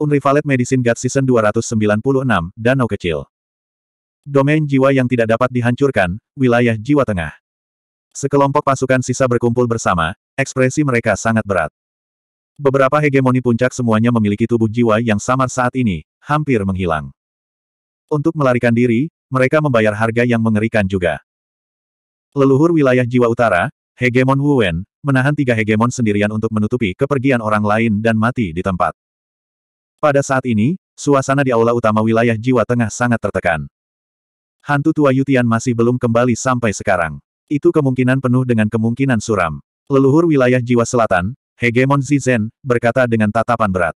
Unrivaled Medicine God Season 296, Danau Kecil. Domain jiwa yang tidak dapat dihancurkan, wilayah jiwa tengah. Sekelompok pasukan sisa berkumpul bersama, ekspresi mereka sangat berat. Beberapa hegemoni puncak semuanya memiliki tubuh jiwa yang samar saat ini, hampir menghilang. Untuk melarikan diri, mereka membayar harga yang mengerikan juga. Leluhur wilayah jiwa utara, Hegemon Wuwen, menahan tiga hegemon sendirian untuk menutupi kepergian orang lain dan mati di tempat. Pada saat ini, suasana di aula utama wilayah jiwa tengah sangat tertekan. Hantu tua Yutian masih belum kembali sampai sekarang. Itu kemungkinan penuh dengan kemungkinan suram. Leluhur wilayah jiwa selatan, Hegemon Zizhen, berkata dengan tatapan berat.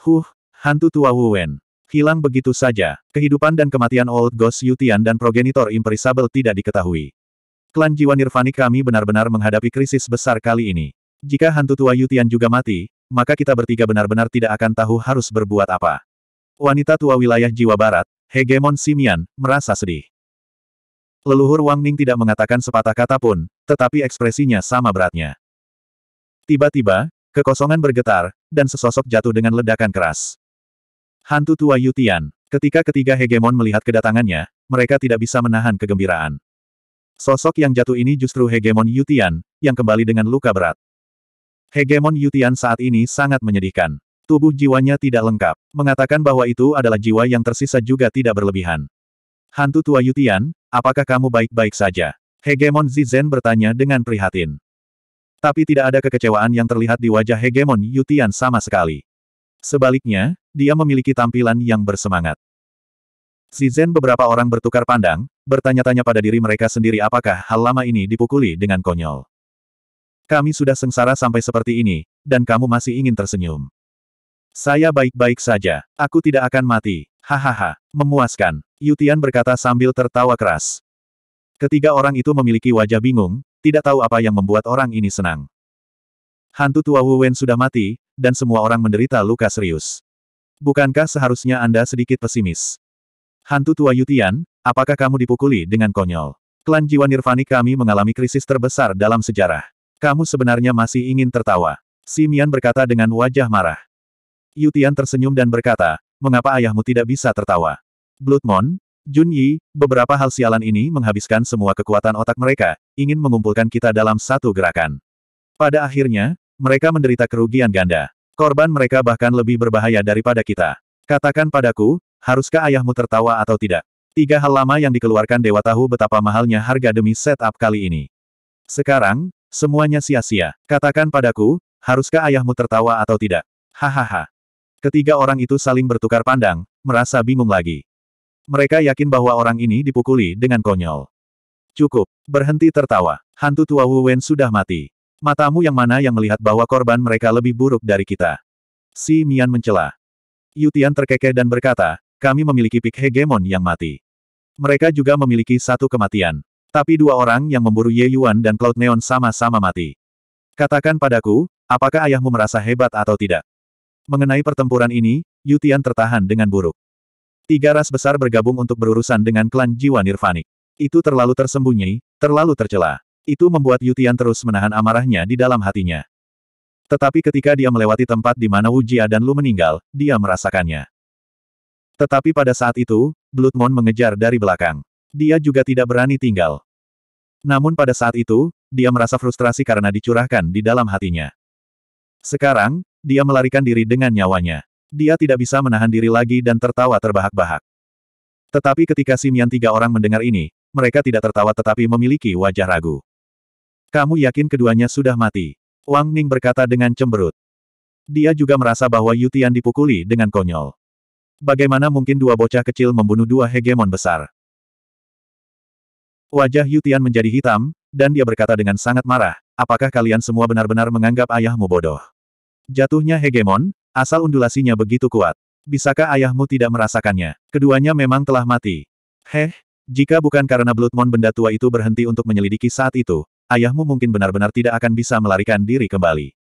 Huh, hantu tua Wuwen. Hilang begitu saja, kehidupan dan kematian Old Ghost Yutian dan progenitor Imperisable tidak diketahui. Klan jiwa nirvani kami benar-benar menghadapi krisis besar kali ini. Jika hantu tua Yutian juga mati, maka kita bertiga benar-benar tidak akan tahu harus berbuat apa. Wanita tua wilayah jiwa barat, Hegemon Simian, merasa sedih. Leluhur Wang Ning tidak mengatakan sepatah kata pun, tetapi ekspresinya sama beratnya. Tiba-tiba, kekosongan bergetar, dan sesosok jatuh dengan ledakan keras. Hantu tua Yutian, ketika ketiga hegemon melihat kedatangannya, mereka tidak bisa menahan kegembiraan. Sosok yang jatuh ini justru hegemon Yutian, yang kembali dengan luka berat. Hegemon Yutian saat ini sangat menyedihkan. Tubuh jiwanya tidak lengkap. Mengatakan bahwa itu adalah jiwa yang tersisa juga tidak berlebihan. Hantu tua Yutian, apakah kamu baik-baik saja? Hegemon Zizhen bertanya dengan prihatin. Tapi tidak ada kekecewaan yang terlihat di wajah Hegemon Yutian sama sekali. Sebaliknya, dia memiliki tampilan yang bersemangat. Zizhen beberapa orang bertukar pandang, bertanya-tanya pada diri mereka sendiri apakah hal lama ini dipukuli dengan konyol. Kami sudah sengsara sampai seperti ini, dan kamu masih ingin tersenyum. Saya baik-baik saja. Aku tidak akan mati. Hahaha. Memuaskan. Yutian berkata sambil tertawa keras. Ketiga orang itu memiliki wajah bingung, tidak tahu apa yang membuat orang ini senang. Hantu tua Wu sudah mati, dan semua orang menderita luka serius. Bukankah seharusnya Anda sedikit pesimis? Hantu tua Yutian, apakah kamu dipukuli dengan konyol? Klan jiwa nirvani kami mengalami krisis terbesar dalam sejarah. Kamu sebenarnya masih ingin tertawa. Simian berkata dengan wajah marah. Yutian tersenyum dan berkata, mengapa ayahmu tidak bisa tertawa? Bloodmon, Junyi, beberapa hal sialan ini menghabiskan semua kekuatan otak mereka, ingin mengumpulkan kita dalam satu gerakan. Pada akhirnya, mereka menderita kerugian ganda. Korban mereka bahkan lebih berbahaya daripada kita. Katakan padaku, haruskah ayahmu tertawa atau tidak? Tiga hal lama yang dikeluarkan Dewa tahu betapa mahalnya harga demi setup kali ini. Sekarang, Semuanya sia-sia. Katakan padaku, haruskah ayahmu tertawa atau tidak? Hahaha. Ketiga orang itu saling bertukar pandang, merasa bingung lagi. Mereka yakin bahwa orang ini dipukuli dengan konyol. Cukup. Berhenti tertawa. Hantu tua Wu Wen sudah mati. Matamu yang mana yang melihat bahwa korban mereka lebih buruk dari kita? Si Mian mencela. Yutian terkekeh dan berkata, kami memiliki pik hegemon yang mati. Mereka juga memiliki satu kematian. Tapi dua orang yang memburu Ye Yuan dan Cloud Neon sama-sama mati. Katakan padaku, apakah ayahmu merasa hebat atau tidak? Mengenai pertempuran ini, Yutian tertahan dengan buruk. Tiga ras besar bergabung untuk berurusan dengan klan jiwa nirvanik. Itu terlalu tersembunyi, terlalu tercela. Itu membuat Yutian terus menahan amarahnya di dalam hatinya. Tetapi ketika dia melewati tempat di mana Wu Jia dan Lu meninggal, dia merasakannya. Tetapi pada saat itu, Blood Moon mengejar dari belakang dia juga tidak berani tinggal. Namun pada saat itu, dia merasa frustrasi karena dicurahkan di dalam hatinya. Sekarang, dia melarikan diri dengan nyawanya. Dia tidak bisa menahan diri lagi dan tertawa terbahak-bahak. Tetapi ketika Simian tiga orang mendengar ini, mereka tidak tertawa tetapi memiliki wajah ragu. Kamu yakin keduanya sudah mati? Wang Ning berkata dengan cemberut. Dia juga merasa bahwa Yutian dipukuli dengan konyol. Bagaimana mungkin dua bocah kecil membunuh dua hegemon besar? Wajah Yutian menjadi hitam, dan dia berkata dengan sangat marah, apakah kalian semua benar-benar menganggap ayahmu bodoh? Jatuhnya hegemon, asal undulasinya begitu kuat. Bisakah ayahmu tidak merasakannya? Keduanya memang telah mati. Heh, jika bukan karena Bloodmon benda tua itu berhenti untuk menyelidiki saat itu, ayahmu mungkin benar-benar tidak akan bisa melarikan diri kembali.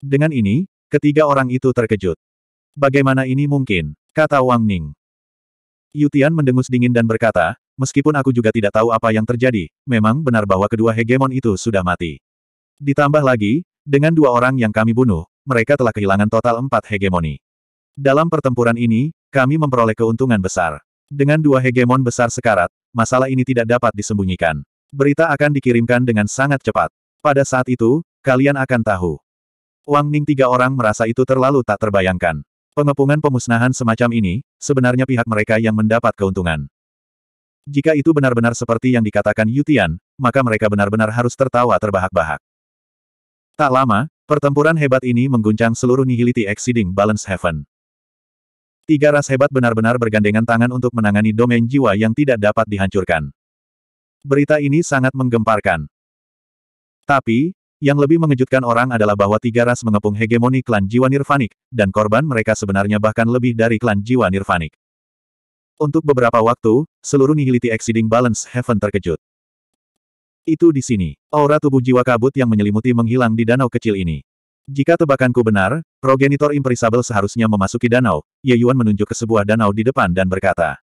Dengan ini, ketiga orang itu terkejut. Bagaimana ini mungkin? Kata Wang Ning. Yutian mendengus dingin dan berkata, Meskipun aku juga tidak tahu apa yang terjadi, memang benar bahwa kedua hegemon itu sudah mati. Ditambah lagi, dengan dua orang yang kami bunuh, mereka telah kehilangan total empat hegemoni. Dalam pertempuran ini, kami memperoleh keuntungan besar. Dengan dua hegemon besar sekarat, masalah ini tidak dapat disembunyikan. Berita akan dikirimkan dengan sangat cepat. Pada saat itu, kalian akan tahu. Wang Ning tiga orang merasa itu terlalu tak terbayangkan. Pengepungan pemusnahan semacam ini, sebenarnya pihak mereka yang mendapat keuntungan. Jika itu benar-benar seperti yang dikatakan Yutian, maka mereka benar-benar harus tertawa terbahak-bahak. Tak lama, pertempuran hebat ini mengguncang seluruh nihility exceeding balance heaven. Tiga ras hebat benar-benar bergandengan tangan untuk menangani domain jiwa yang tidak dapat dihancurkan. Berita ini sangat menggemparkan. Tapi, yang lebih mengejutkan orang adalah bahwa tiga ras mengepung hegemoni klan jiwa nirvanik, dan korban mereka sebenarnya bahkan lebih dari klan jiwa nirvanik. Untuk beberapa waktu, seluruh nihiliti exceeding balance heaven terkejut. Itu di sini. Aura tubuh jiwa kabut yang menyelimuti menghilang di danau kecil ini. Jika tebakanku benar, progenitor imperisable seharusnya memasuki danau, Ye Yuan menunjuk ke sebuah danau di depan dan berkata.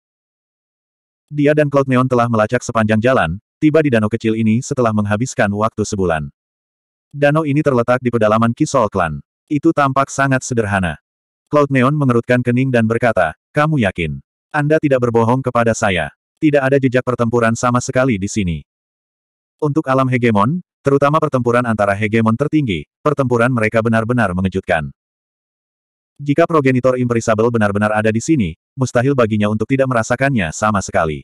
Dia dan Cloud Neon telah melacak sepanjang jalan, tiba di danau kecil ini setelah menghabiskan waktu sebulan. Danau ini terletak di pedalaman Kisol Clan. Itu tampak sangat sederhana. Cloud Neon mengerutkan kening dan berkata, kamu yakin? Anda tidak berbohong kepada saya. Tidak ada jejak pertempuran sama sekali di sini. Untuk alam hegemon, terutama pertempuran antara hegemon tertinggi, pertempuran mereka benar-benar mengejutkan. Jika progenitor imperisable benar-benar ada di sini, mustahil baginya untuk tidak merasakannya sama sekali.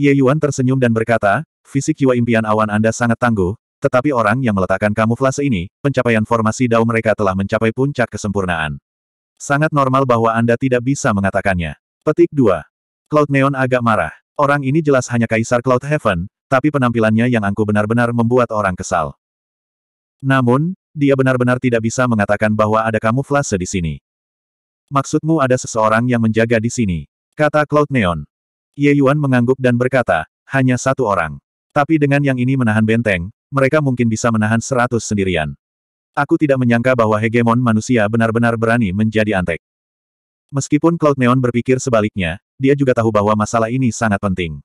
Ye Yuan tersenyum dan berkata, fisik jiwa impian awan Anda sangat tangguh, tetapi orang yang meletakkan kamuflase ini, pencapaian formasi dao mereka telah mencapai puncak kesempurnaan. Sangat normal bahwa Anda tidak bisa mengatakannya. Petik 2. Cloud Neon agak marah. Orang ini jelas hanya Kaisar Cloud Heaven, tapi penampilannya yang angku benar-benar membuat orang kesal. Namun, dia benar-benar tidak bisa mengatakan bahwa ada kamuflase di sini. Maksudmu ada seseorang yang menjaga di sini? Kata Cloud Neon. Ye Yuan mengangguk dan berkata, hanya satu orang. Tapi dengan yang ini menahan benteng, mereka mungkin bisa menahan seratus sendirian. Aku tidak menyangka bahwa hegemon manusia benar-benar berani menjadi antek. Meskipun Cloud Neon berpikir sebaliknya, dia juga tahu bahwa masalah ini sangat penting.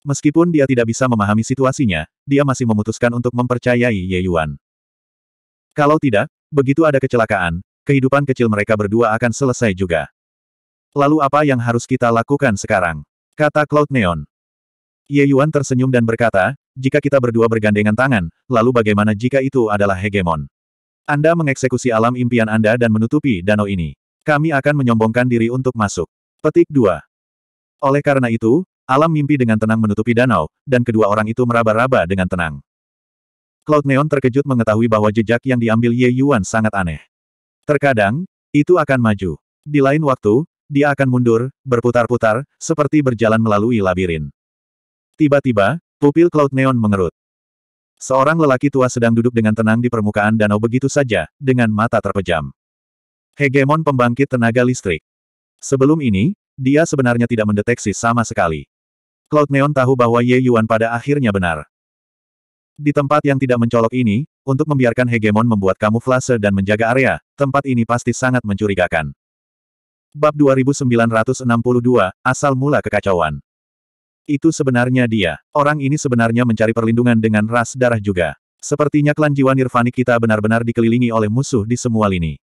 Meskipun dia tidak bisa memahami situasinya, dia masih memutuskan untuk mempercayai Ye Yuan. Kalau tidak, begitu ada kecelakaan, kehidupan kecil mereka berdua akan selesai juga. Lalu apa yang harus kita lakukan sekarang? Kata Cloud Neon. Ye Yuan tersenyum dan berkata, jika kita berdua bergandengan tangan, lalu bagaimana jika itu adalah hegemon? Anda mengeksekusi alam impian Anda dan menutupi danau ini. Kami akan menyombongkan diri untuk masuk. Petik 2. Oleh karena itu, alam mimpi dengan tenang menutupi danau, dan kedua orang itu meraba-raba dengan tenang. Cloud Neon terkejut mengetahui bahwa jejak yang diambil Ye Yuan sangat aneh. Terkadang, itu akan maju. Di lain waktu, dia akan mundur, berputar-putar, seperti berjalan melalui labirin. Tiba-tiba, Pupil Cloud Neon mengerut. Seorang lelaki tua sedang duduk dengan tenang di permukaan danau begitu saja, dengan mata terpejam. Hegemon pembangkit tenaga listrik. Sebelum ini, dia sebenarnya tidak mendeteksi sama sekali. Cloud Neon tahu bahwa Ye Yuan pada akhirnya benar. Di tempat yang tidak mencolok ini, untuk membiarkan hegemon membuat kamuflase dan menjaga area, tempat ini pasti sangat mencurigakan. Bab 2962, Asal Mula Kekacauan itu sebenarnya dia. Orang ini sebenarnya mencari perlindungan dengan ras darah juga. Sepertinya klan jiwa nirvani kita benar-benar dikelilingi oleh musuh di semua lini.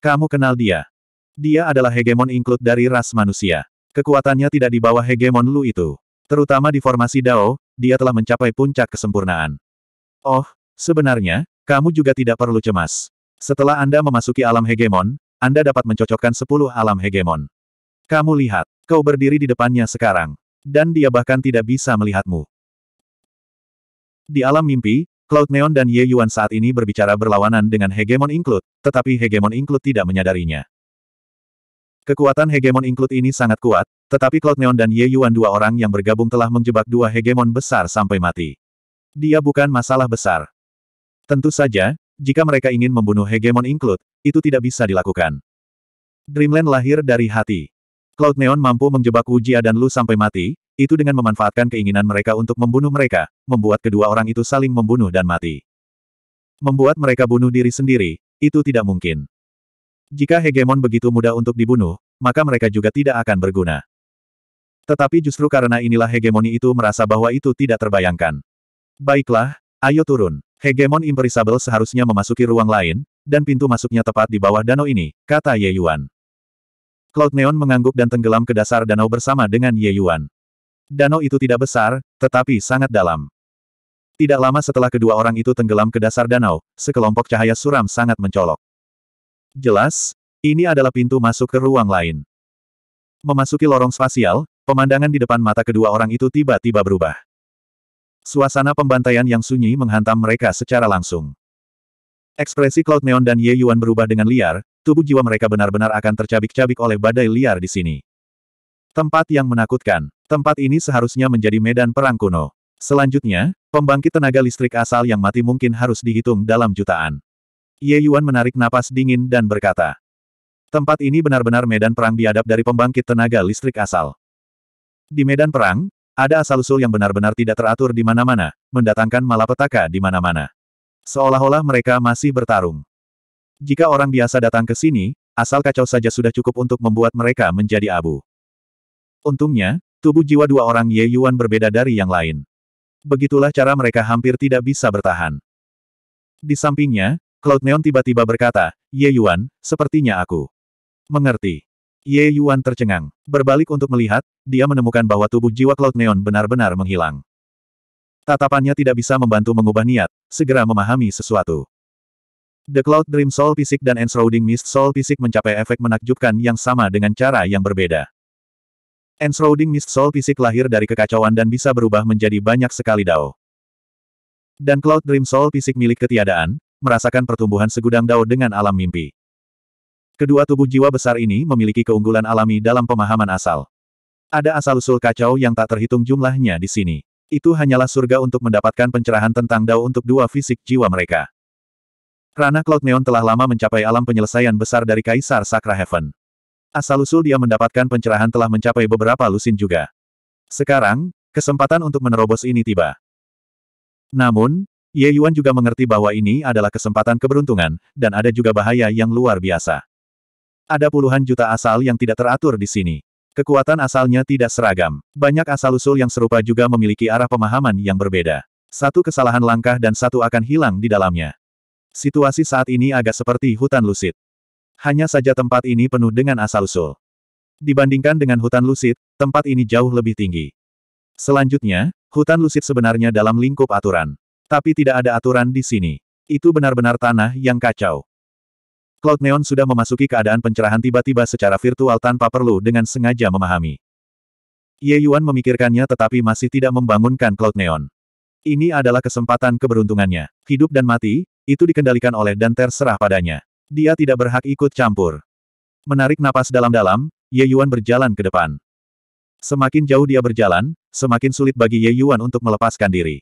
Kamu kenal dia. Dia adalah hegemon include dari ras manusia. Kekuatannya tidak di bawah hegemon Lu itu. Terutama di formasi Dao, dia telah mencapai puncak kesempurnaan. Oh, sebenarnya, kamu juga tidak perlu cemas. Setelah Anda memasuki alam hegemon, Anda dapat mencocokkan 10 alam hegemon. Kamu lihat, kau berdiri di depannya sekarang. Dan dia bahkan tidak bisa melihatmu. Di alam mimpi, Cloud Neon dan Ye Yuan saat ini berbicara berlawanan dengan Hegemon Include, tetapi Hegemon Include tidak menyadarinya. Kekuatan Hegemon Include ini sangat kuat, tetapi Cloud Neon dan Ye Yuan dua orang yang bergabung telah menjebak dua Hegemon besar sampai mati. Dia bukan masalah besar. Tentu saja, jika mereka ingin membunuh Hegemon Include, itu tidak bisa dilakukan. Dreamland lahir dari hati. Cloud Neon mampu menjebak Wu Jia dan Lu sampai mati, itu dengan memanfaatkan keinginan mereka untuk membunuh mereka, membuat kedua orang itu saling membunuh dan mati. Membuat mereka bunuh diri sendiri, itu tidak mungkin. Jika hegemon begitu mudah untuk dibunuh, maka mereka juga tidak akan berguna. Tetapi justru karena inilah hegemoni itu merasa bahwa itu tidak terbayangkan. Baiklah, ayo turun. Hegemon imperisabel seharusnya memasuki ruang lain, dan pintu masuknya tepat di bawah danau ini, kata Ye Yuan. Cloud Neon mengangguk dan tenggelam ke dasar danau bersama dengan Ye Yuan. Danau itu tidak besar, tetapi sangat dalam. Tidak lama setelah kedua orang itu tenggelam ke dasar danau, sekelompok cahaya suram sangat mencolok. Jelas, ini adalah pintu masuk ke ruang lain. Memasuki lorong spasial, pemandangan di depan mata kedua orang itu tiba-tiba berubah. Suasana pembantaian yang sunyi menghantam mereka secara langsung. Ekspresi Cloud Neon dan Ye Yuan berubah dengan liar, tubuh jiwa mereka benar-benar akan tercabik-cabik oleh badai liar di sini. Tempat yang menakutkan. Tempat ini seharusnya menjadi medan perang kuno. Selanjutnya, pembangkit tenaga listrik asal yang mati mungkin harus dihitung dalam jutaan. Ye Yuan menarik napas dingin dan berkata, Tempat ini benar-benar medan perang biadab dari pembangkit tenaga listrik asal. Di medan perang, ada asal-usul yang benar-benar tidak teratur di mana-mana, mendatangkan malapetaka di mana-mana. Seolah-olah mereka masih bertarung. Jika orang biasa datang ke sini, asal kacau saja sudah cukup untuk membuat mereka menjadi abu. Untungnya, tubuh jiwa dua orang Ye Yuan berbeda dari yang lain. Begitulah cara mereka hampir tidak bisa bertahan. Di sampingnya, Cloud Neon tiba-tiba berkata, Ye Yuan, sepertinya aku. Mengerti. Ye Yuan tercengang. Berbalik untuk melihat, dia menemukan bahwa tubuh jiwa Cloud Neon benar-benar menghilang. Tatapannya tidak bisa membantu mengubah niat, segera memahami sesuatu. The Cloud Dream Soul Fisik dan Enshrouding Mist Soul Fisik mencapai efek menakjubkan yang sama dengan cara yang berbeda. Enshrouding Mist Soul Fisik lahir dari kekacauan dan bisa berubah menjadi banyak sekali Dao. Dan Cloud Dream Soul Fisik milik ketiadaan, merasakan pertumbuhan segudang Dao dengan alam mimpi. Kedua tubuh jiwa besar ini memiliki keunggulan alami dalam pemahaman asal. Ada asal-usul kacau yang tak terhitung jumlahnya di sini. Itu hanyalah surga untuk mendapatkan pencerahan tentang Dao untuk dua fisik jiwa mereka. Rana Cloud Neon telah lama mencapai alam penyelesaian besar dari Kaisar Sakra Heaven. Asal-usul dia mendapatkan pencerahan telah mencapai beberapa lusin juga. Sekarang, kesempatan untuk menerobos ini tiba. Namun, Ye Yuan juga mengerti bahwa ini adalah kesempatan keberuntungan, dan ada juga bahaya yang luar biasa. Ada puluhan juta asal yang tidak teratur di sini. Kekuatan asalnya tidak seragam. Banyak asal-usul yang serupa juga memiliki arah pemahaman yang berbeda. Satu kesalahan langkah dan satu akan hilang di dalamnya. Situasi saat ini agak seperti hutan lusit. Hanya saja tempat ini penuh dengan asal-usul. Dibandingkan dengan hutan lusit, tempat ini jauh lebih tinggi. Selanjutnya, hutan lusit sebenarnya dalam lingkup aturan. Tapi tidak ada aturan di sini. Itu benar-benar tanah yang kacau. Cloud Neon sudah memasuki keadaan pencerahan tiba-tiba secara virtual tanpa perlu dengan sengaja memahami. Ye Yuan memikirkannya tetapi masih tidak membangunkan Cloud Neon. Ini adalah kesempatan keberuntungannya. Hidup dan mati, itu dikendalikan oleh dan terserah padanya. Dia tidak berhak ikut campur. Menarik napas dalam-dalam, Ye Yuan berjalan ke depan. Semakin jauh dia berjalan, semakin sulit bagi Ye Yuan untuk melepaskan diri.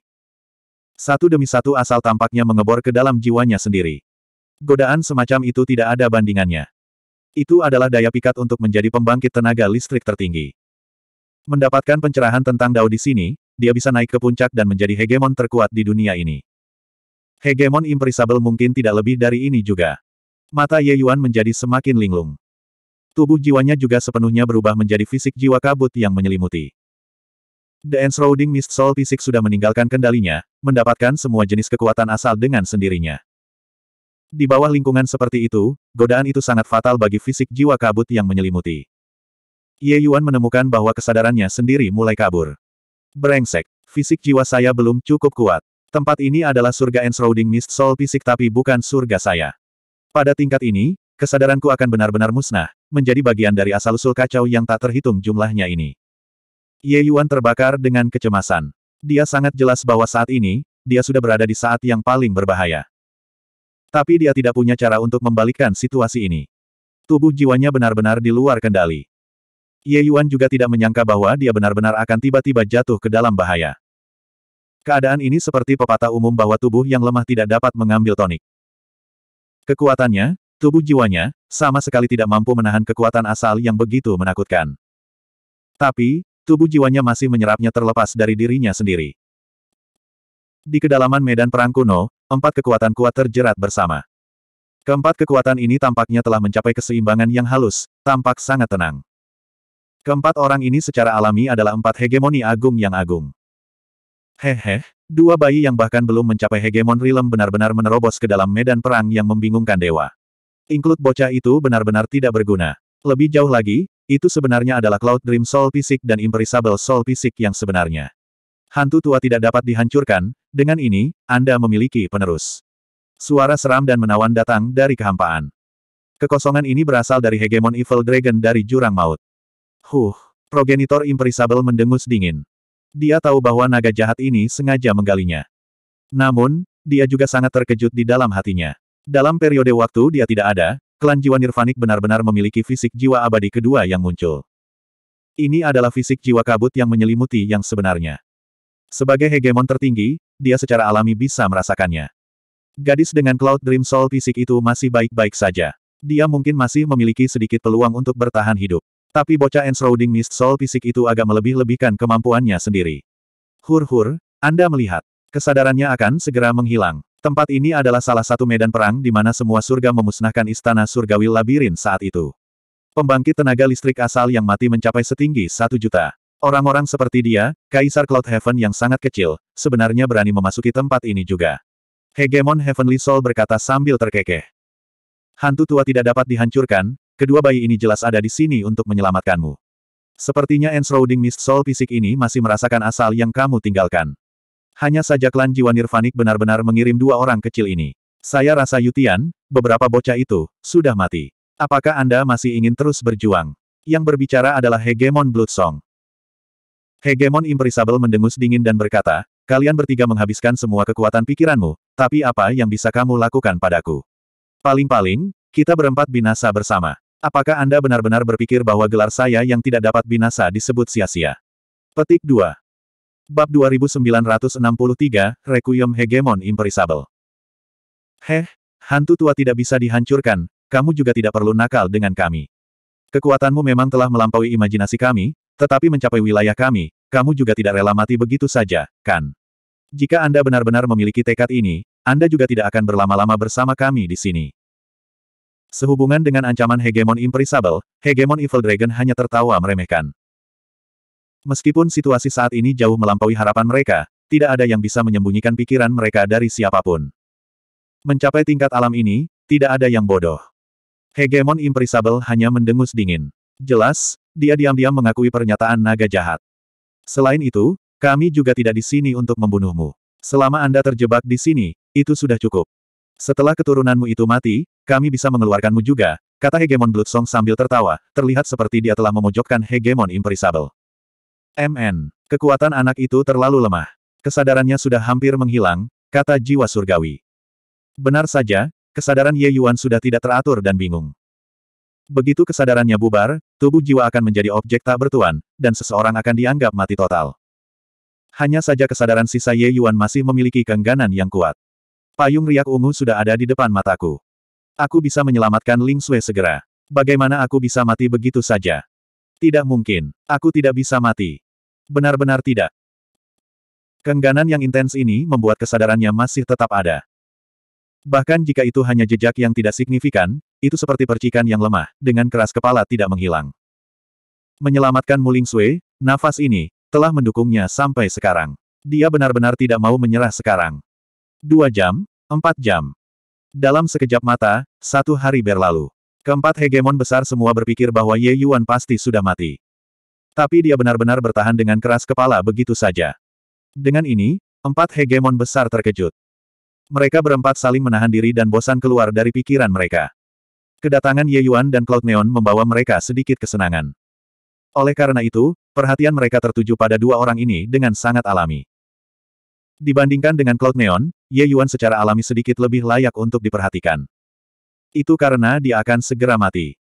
Satu demi satu asal tampaknya mengebor ke dalam jiwanya sendiri. Godaan semacam itu tidak ada bandingannya. Itu adalah daya pikat untuk menjadi pembangkit tenaga listrik tertinggi. Mendapatkan pencerahan tentang Dao di sini, dia bisa naik ke puncak dan menjadi hegemon terkuat di dunia ini. Hegemon imperisabel mungkin tidak lebih dari ini juga. Mata Ye Yuan menjadi semakin linglung. Tubuh jiwanya juga sepenuhnya berubah menjadi fisik jiwa kabut yang menyelimuti. The Enshrouding Mist Soul Fisik sudah meninggalkan kendalinya, mendapatkan semua jenis kekuatan asal dengan sendirinya. Di bawah lingkungan seperti itu, godaan itu sangat fatal bagi fisik jiwa kabut yang menyelimuti. Ye Yuan menemukan bahwa kesadarannya sendiri mulai kabur. Berengsek, fisik jiwa saya belum cukup kuat. Tempat ini adalah surga enshrouding mist soul fisik tapi bukan surga saya. Pada tingkat ini, kesadaranku akan benar-benar musnah, menjadi bagian dari asal-usul kacau yang tak terhitung jumlahnya ini. Ye Yuan terbakar dengan kecemasan. Dia sangat jelas bahwa saat ini, dia sudah berada di saat yang paling berbahaya. Tapi dia tidak punya cara untuk membalikkan situasi ini. Tubuh jiwanya benar-benar di luar kendali. Ye Yuan juga tidak menyangka bahwa dia benar-benar akan tiba-tiba jatuh ke dalam bahaya. Keadaan ini seperti pepatah umum bahwa tubuh yang lemah tidak dapat mengambil tonik. Kekuatannya, tubuh jiwanya, sama sekali tidak mampu menahan kekuatan asal yang begitu menakutkan. Tapi, tubuh jiwanya masih menyerapnya terlepas dari dirinya sendiri. Di kedalaman medan perang kuno, empat kekuatan kuat terjerat bersama. Keempat kekuatan ini tampaknya telah mencapai keseimbangan yang halus, tampak sangat tenang. Keempat orang ini secara alami adalah empat hegemoni agung yang agung. Hehe, dua bayi yang bahkan belum mencapai hegemon rilem benar-benar menerobos ke dalam medan perang yang membingungkan dewa. Inklut bocah itu benar-benar tidak berguna. Lebih jauh lagi, itu sebenarnya adalah Cloud Dream Soul Fisik dan Imperishable Soul Fisik yang sebenarnya hantu tua tidak dapat dihancurkan, dengan ini, Anda memiliki penerus. Suara seram dan menawan datang dari kehampaan. Kekosongan ini berasal dari hegemon Evil Dragon dari Jurang Maut. Huh, progenitor imperisable mendengus dingin. Dia tahu bahwa naga jahat ini sengaja menggalinya. Namun, dia juga sangat terkejut di dalam hatinya. Dalam periode waktu dia tidak ada, klan jiwa nirvanik benar-benar memiliki fisik jiwa abadi kedua yang muncul. Ini adalah fisik jiwa kabut yang menyelimuti yang sebenarnya. Sebagai hegemon tertinggi, dia secara alami bisa merasakannya. Gadis dengan Cloud Dream Soul fisik itu masih baik-baik saja. Dia mungkin masih memiliki sedikit peluang untuk bertahan hidup. Tapi bocah Enshrouding Mist Soul fisik itu agak melebih-lebihkan kemampuannya sendiri. Hur-hur, Anda melihat. Kesadarannya akan segera menghilang. Tempat ini adalah salah satu medan perang di mana semua surga memusnahkan istana surgawi labirin saat itu. Pembangkit tenaga listrik asal yang mati mencapai setinggi satu juta. Orang-orang seperti dia, Kaisar Cloud Heaven yang sangat kecil, sebenarnya berani memasuki tempat ini juga. Hegemon Heavenly Soul berkata sambil terkekeh. Hantu tua tidak dapat dihancurkan, kedua bayi ini jelas ada di sini untuk menyelamatkanmu. Sepertinya Enshrouding Mist Soul fisik ini masih merasakan asal yang kamu tinggalkan. Hanya saja klan jiwa nirvanik benar-benar mengirim dua orang kecil ini. Saya rasa Yutian, beberapa bocah itu, sudah mati. Apakah Anda masih ingin terus berjuang? Yang berbicara adalah Hegemon Bloodsong. Hegemon Imperisable mendengus dingin dan berkata, kalian bertiga menghabiskan semua kekuatan pikiranmu, tapi apa yang bisa kamu lakukan padaku? Paling-paling, kita berempat binasa bersama. Apakah Anda benar-benar berpikir bahwa gelar saya yang tidak dapat binasa disebut sia-sia? Petik 2. Bab 2963, Requiem Hegemon Imperisable. Heh, hantu tua tidak bisa dihancurkan, kamu juga tidak perlu nakal dengan kami. Kekuatanmu memang telah melampaui imajinasi kami, tetapi mencapai wilayah kami, kamu juga tidak rela mati begitu saja, kan? Jika Anda benar-benar memiliki tekad ini, Anda juga tidak akan berlama-lama bersama kami di sini. Sehubungan dengan ancaman hegemon imperisable, hegemon Evil Dragon hanya tertawa meremehkan. Meskipun situasi saat ini jauh melampaui harapan mereka, tidak ada yang bisa menyembunyikan pikiran mereka dari siapapun. Mencapai tingkat alam ini, tidak ada yang bodoh. Hegemon imperisable hanya mendengus dingin. Jelas, dia diam-diam mengakui pernyataan naga jahat. Selain itu, kami juga tidak di sini untuk membunuhmu. Selama Anda terjebak di sini, itu sudah cukup. Setelah keturunanmu itu mati, kami bisa mengeluarkanmu juga, kata Hegemon Bloodsong sambil tertawa, terlihat seperti dia telah memojokkan Hegemon Imperisable. MN, kekuatan anak itu terlalu lemah. Kesadarannya sudah hampir menghilang, kata jiwa surgawi. Benar saja, kesadaran Ye Yuan sudah tidak teratur dan bingung. Begitu kesadarannya bubar, tubuh jiwa akan menjadi objek tak bertuan, dan seseorang akan dianggap mati total. Hanya saja kesadaran sisa Ye Yuan masih memiliki keengganan yang kuat. Payung riak ungu sudah ada di depan mataku. Aku bisa menyelamatkan Ling Sui segera. Bagaimana aku bisa mati begitu saja? Tidak mungkin. Aku tidak bisa mati. Benar-benar tidak. Kengganan yang intens ini membuat kesadarannya masih tetap ada. Bahkan jika itu hanya jejak yang tidak signifikan, itu seperti percikan yang lemah, dengan keras kepala tidak menghilang. Menyelamatkan Muling Sui, nafas ini, telah mendukungnya sampai sekarang. Dia benar-benar tidak mau menyerah sekarang. Dua jam, empat jam. Dalam sekejap mata, satu hari berlalu. Keempat hegemon besar semua berpikir bahwa Ye Yuan pasti sudah mati. Tapi dia benar-benar bertahan dengan keras kepala begitu saja. Dengan ini, empat hegemon besar terkejut. Mereka berempat saling menahan diri dan bosan keluar dari pikiran mereka. Kedatangan Ye Yuan dan Cloud Neon membawa mereka sedikit kesenangan. Oleh karena itu, perhatian mereka tertuju pada dua orang ini dengan sangat alami. Dibandingkan dengan Cloud Neon, Ye Yuan secara alami sedikit lebih layak untuk diperhatikan. Itu karena dia akan segera mati.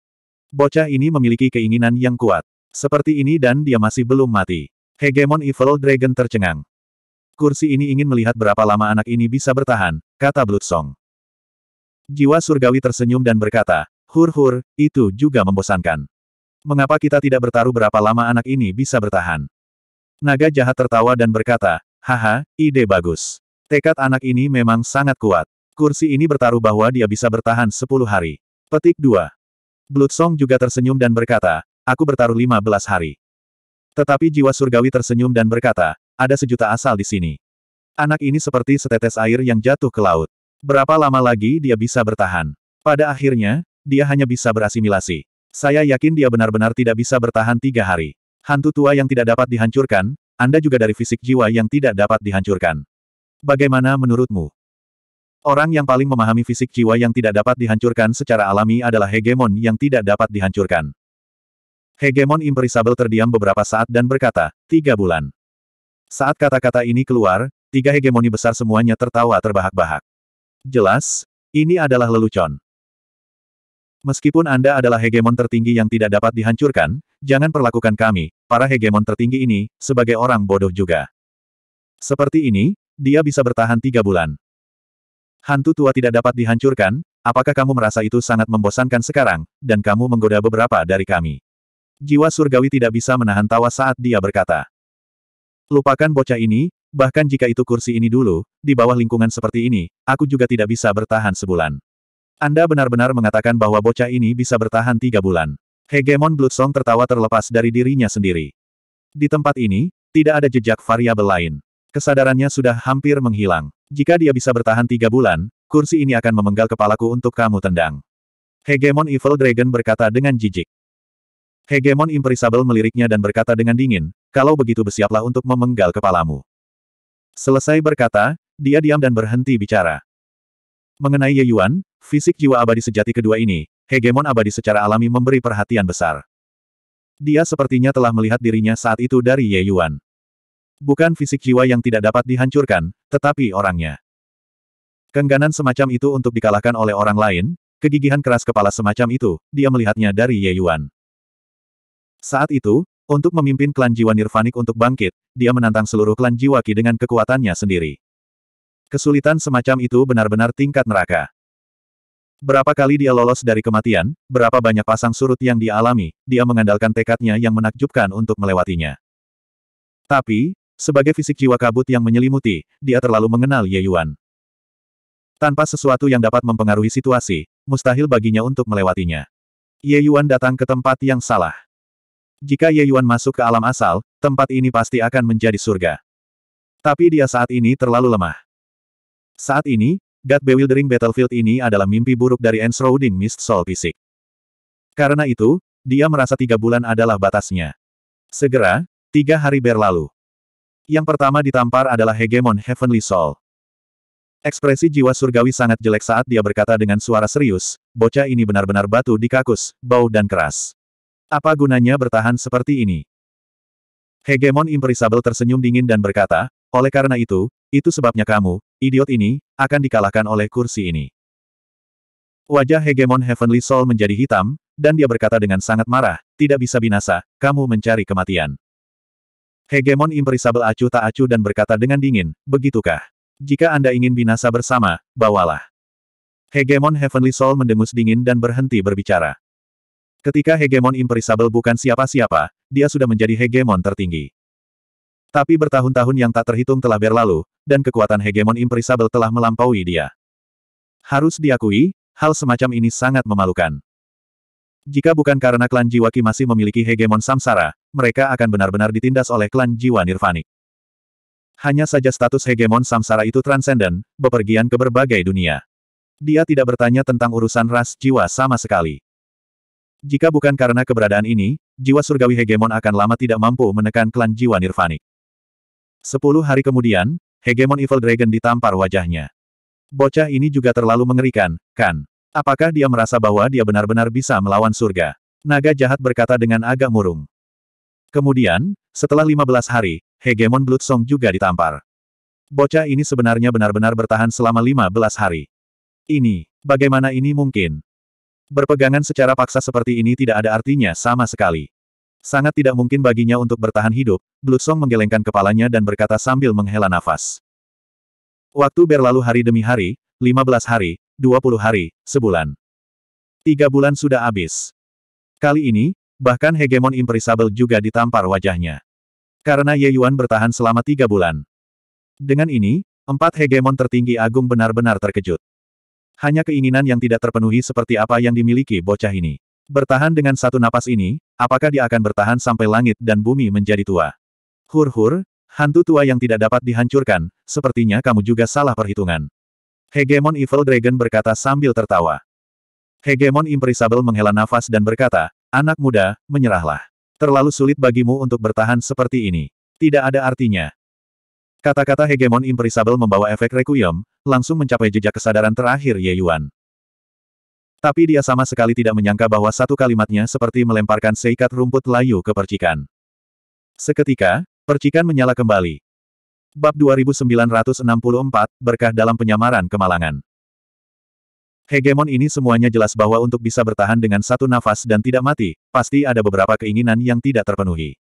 Bocah ini memiliki keinginan yang kuat. Seperti ini dan dia masih belum mati. Hegemon Evil Dragon tercengang. Kursi ini ingin melihat berapa lama anak ini bisa bertahan, kata Blood Song. Jiwa surgawi tersenyum dan berkata, hur-hur, itu juga membosankan. Mengapa kita tidak bertaruh berapa lama anak ini bisa bertahan? Naga jahat tertawa dan berkata, haha, ide bagus. Tekad anak ini memang sangat kuat. Kursi ini bertaruh bahwa dia bisa bertahan 10 hari. Petik 2. Bloodsong juga tersenyum dan berkata, aku bertaruh 15 hari. Tetapi jiwa surgawi tersenyum dan berkata, ada sejuta asal di sini. Anak ini seperti setetes air yang jatuh ke laut. Berapa lama lagi dia bisa bertahan? Pada akhirnya, dia hanya bisa berasimilasi. Saya yakin dia benar-benar tidak bisa bertahan tiga hari. Hantu tua yang tidak dapat dihancurkan, Anda juga dari fisik jiwa yang tidak dapat dihancurkan. Bagaimana menurutmu? Orang yang paling memahami fisik jiwa yang tidak dapat dihancurkan secara alami adalah hegemon yang tidak dapat dihancurkan. Hegemon Imperisabel terdiam beberapa saat dan berkata, tiga bulan. Saat kata-kata ini keluar, tiga hegemoni besar semuanya tertawa terbahak-bahak. Jelas, ini adalah lelucon. Meskipun Anda adalah hegemon tertinggi yang tidak dapat dihancurkan, jangan perlakukan kami, para hegemon tertinggi ini, sebagai orang bodoh juga. Seperti ini, dia bisa bertahan tiga bulan. Hantu tua tidak dapat dihancurkan, apakah kamu merasa itu sangat membosankan sekarang, dan kamu menggoda beberapa dari kami? Jiwa surgawi tidak bisa menahan tawa saat dia berkata. Lupakan bocah ini, bahkan jika itu kursi ini dulu, di bawah lingkungan seperti ini, aku juga tidak bisa bertahan sebulan. Anda benar-benar mengatakan bahwa bocah ini bisa bertahan tiga bulan. Hegemon Bloodsong tertawa terlepas dari dirinya sendiri. Di tempat ini, tidak ada jejak variabel lain. Kesadarannya sudah hampir menghilang. Jika dia bisa bertahan tiga bulan, kursi ini akan memenggal kepalaku untuk kamu tendang. Hegemon Evil Dragon berkata dengan jijik. Hegemon Imperisabel meliriknya dan berkata dengan dingin, kalau begitu bersiaplah untuk memenggal kepalamu. Selesai berkata, dia diam dan berhenti bicara. Mengenai Ye Yuan, fisik jiwa abadi sejati kedua ini, hegemon abadi secara alami memberi perhatian besar. Dia sepertinya telah melihat dirinya saat itu dari Ye Yuan. Bukan fisik jiwa yang tidak dapat dihancurkan, tetapi orangnya. Kengganan semacam itu untuk dikalahkan oleh orang lain, kegigihan keras kepala semacam itu, dia melihatnya dari Ye Yuan. Saat itu, untuk memimpin klan jiwa nirvanik untuk bangkit, dia menantang seluruh klan jiwa ki dengan kekuatannya sendiri. Kesulitan semacam itu benar-benar tingkat neraka. Berapa kali dia lolos dari kematian, berapa banyak pasang surut yang dia alami, dia mengandalkan tekadnya yang menakjubkan untuk melewatinya. Tapi, sebagai fisik jiwa kabut yang menyelimuti, dia terlalu mengenal Ye Yuan. Tanpa sesuatu yang dapat mempengaruhi situasi, mustahil baginya untuk melewatinya. Ye Yuan datang ke tempat yang salah. Jika Ye Yuan masuk ke alam asal, tempat ini pasti akan menjadi surga. Tapi dia saat ini terlalu lemah. Saat ini, God Bewildering Battlefield ini adalah mimpi buruk dari Enshrouding Mist Soul Pisik. Karena itu, dia merasa tiga bulan adalah batasnya. Segera, tiga hari berlalu. Yang pertama ditampar adalah Hegemon Heavenly Soul. Ekspresi jiwa surgawi sangat jelek saat dia berkata dengan suara serius, bocah ini benar-benar batu di kakus, bau dan keras. Apa gunanya bertahan seperti ini? Hegemon Imperisable tersenyum dingin dan berkata, oleh karena itu, itu sebabnya kamu, idiot ini, akan dikalahkan oleh kursi ini. Wajah Hegemon Heavenly Soul menjadi hitam, dan dia berkata dengan sangat marah, tidak bisa binasa, kamu mencari kematian. Hegemon Imperisable acuh tak acuh dan berkata dengan dingin, begitukah? Jika Anda ingin binasa bersama, bawalah. Hegemon Heavenly Soul mendengus dingin dan berhenti berbicara. Ketika hegemon imperisabel bukan siapa-siapa, dia sudah menjadi hegemon tertinggi. Tapi bertahun-tahun yang tak terhitung telah berlalu, dan kekuatan hegemon imperisabel telah melampaui dia. Harus diakui, hal semacam ini sangat memalukan. Jika bukan karena klan Jiwaki masih memiliki hegemon samsara, mereka akan benar-benar ditindas oleh klan Jiwa Nirvanik. Hanya saja status hegemon samsara itu transenden, bepergian ke berbagai dunia. Dia tidak bertanya tentang urusan ras jiwa sama sekali. Jika bukan karena keberadaan ini, jiwa surgawi hegemon akan lama tidak mampu menekan klan jiwa nirvanik. Sepuluh hari kemudian, hegemon Evil Dragon ditampar wajahnya. Bocah ini juga terlalu mengerikan, kan? Apakah dia merasa bahwa dia benar-benar bisa melawan surga? Naga jahat berkata dengan agak murung. Kemudian, setelah 15 hari, hegemon Blood Song juga ditampar. Bocah ini sebenarnya benar-benar bertahan selama 15 hari. Ini, bagaimana ini mungkin? Berpegangan secara paksa seperti ini tidak ada artinya sama sekali. Sangat tidak mungkin baginya untuk bertahan hidup, Song menggelengkan kepalanya dan berkata sambil menghela nafas. Waktu berlalu hari demi hari, 15 hari, 20 hari, sebulan. Tiga bulan sudah habis. Kali ini, bahkan hegemon imperisabel juga ditampar wajahnya. Karena Ye Yuan bertahan selama tiga bulan. Dengan ini, empat hegemon tertinggi agung benar-benar terkejut. Hanya keinginan yang tidak terpenuhi seperti apa yang dimiliki bocah ini. Bertahan dengan satu napas ini, apakah dia akan bertahan sampai langit dan bumi menjadi tua? Hur-hur, hantu tua yang tidak dapat dihancurkan, sepertinya kamu juga salah perhitungan. Hegemon Evil Dragon berkata sambil tertawa. Hegemon Imperisable menghela nafas dan berkata, Anak muda, menyerahlah. Terlalu sulit bagimu untuk bertahan seperti ini. Tidak ada artinya. Kata-kata hegemon imperisable membawa efek requiem, langsung mencapai jejak kesadaran terakhir Ye Yuan. Tapi dia sama sekali tidak menyangka bahwa satu kalimatnya seperti melemparkan seikat rumput layu ke percikan. Seketika, percikan menyala kembali. Bab 2964, Berkah dalam penyamaran kemalangan. Hegemon ini semuanya jelas bahwa untuk bisa bertahan dengan satu nafas dan tidak mati, pasti ada beberapa keinginan yang tidak terpenuhi.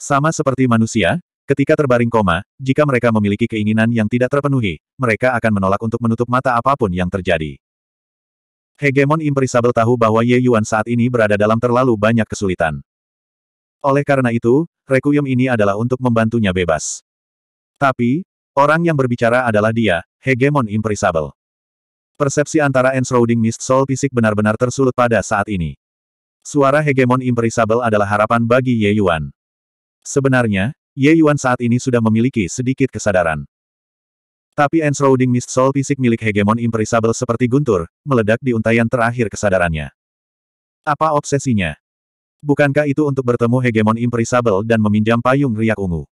Sama seperti manusia, Ketika terbaring koma, jika mereka memiliki keinginan yang tidak terpenuhi, mereka akan menolak untuk menutup mata apapun yang terjadi. Hegemon Imperisabel tahu bahwa Ye Yuan saat ini berada dalam terlalu banyak kesulitan. Oleh karena itu, Requiem ini adalah untuk membantunya bebas. Tapi, orang yang berbicara adalah dia, Hegemon Imperisabel. Persepsi antara Enshrouding Mist Soul Fisik benar-benar tersulut pada saat ini. Suara Hegemon Imperisabel adalah harapan bagi Ye Yuan. Sebenarnya, Ye Yuan saat ini sudah memiliki sedikit kesadaran. Tapi enshrouding mist soul fisik milik hegemon imperisabel seperti guntur, meledak di untaian terakhir kesadarannya. Apa obsesinya? Bukankah itu untuk bertemu hegemon imperisabel dan meminjam payung riak ungu?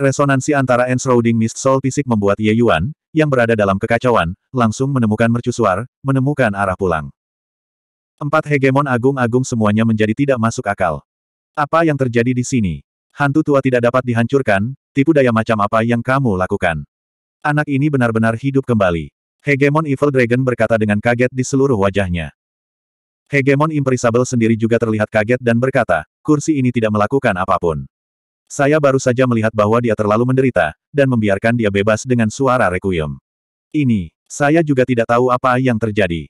Resonansi antara enshrouding mist soul fisik membuat Ye Yuan, yang berada dalam kekacauan, langsung menemukan mercusuar, menemukan arah pulang. Empat hegemon agung-agung semuanya menjadi tidak masuk akal. Apa yang terjadi di sini? Hantu tua tidak dapat dihancurkan, tipu daya macam apa yang kamu lakukan. Anak ini benar-benar hidup kembali. Hegemon Evil Dragon berkata dengan kaget di seluruh wajahnya. Hegemon Imperisable sendiri juga terlihat kaget dan berkata, kursi ini tidak melakukan apapun. Saya baru saja melihat bahwa dia terlalu menderita, dan membiarkan dia bebas dengan suara Requiem. Ini, saya juga tidak tahu apa yang terjadi.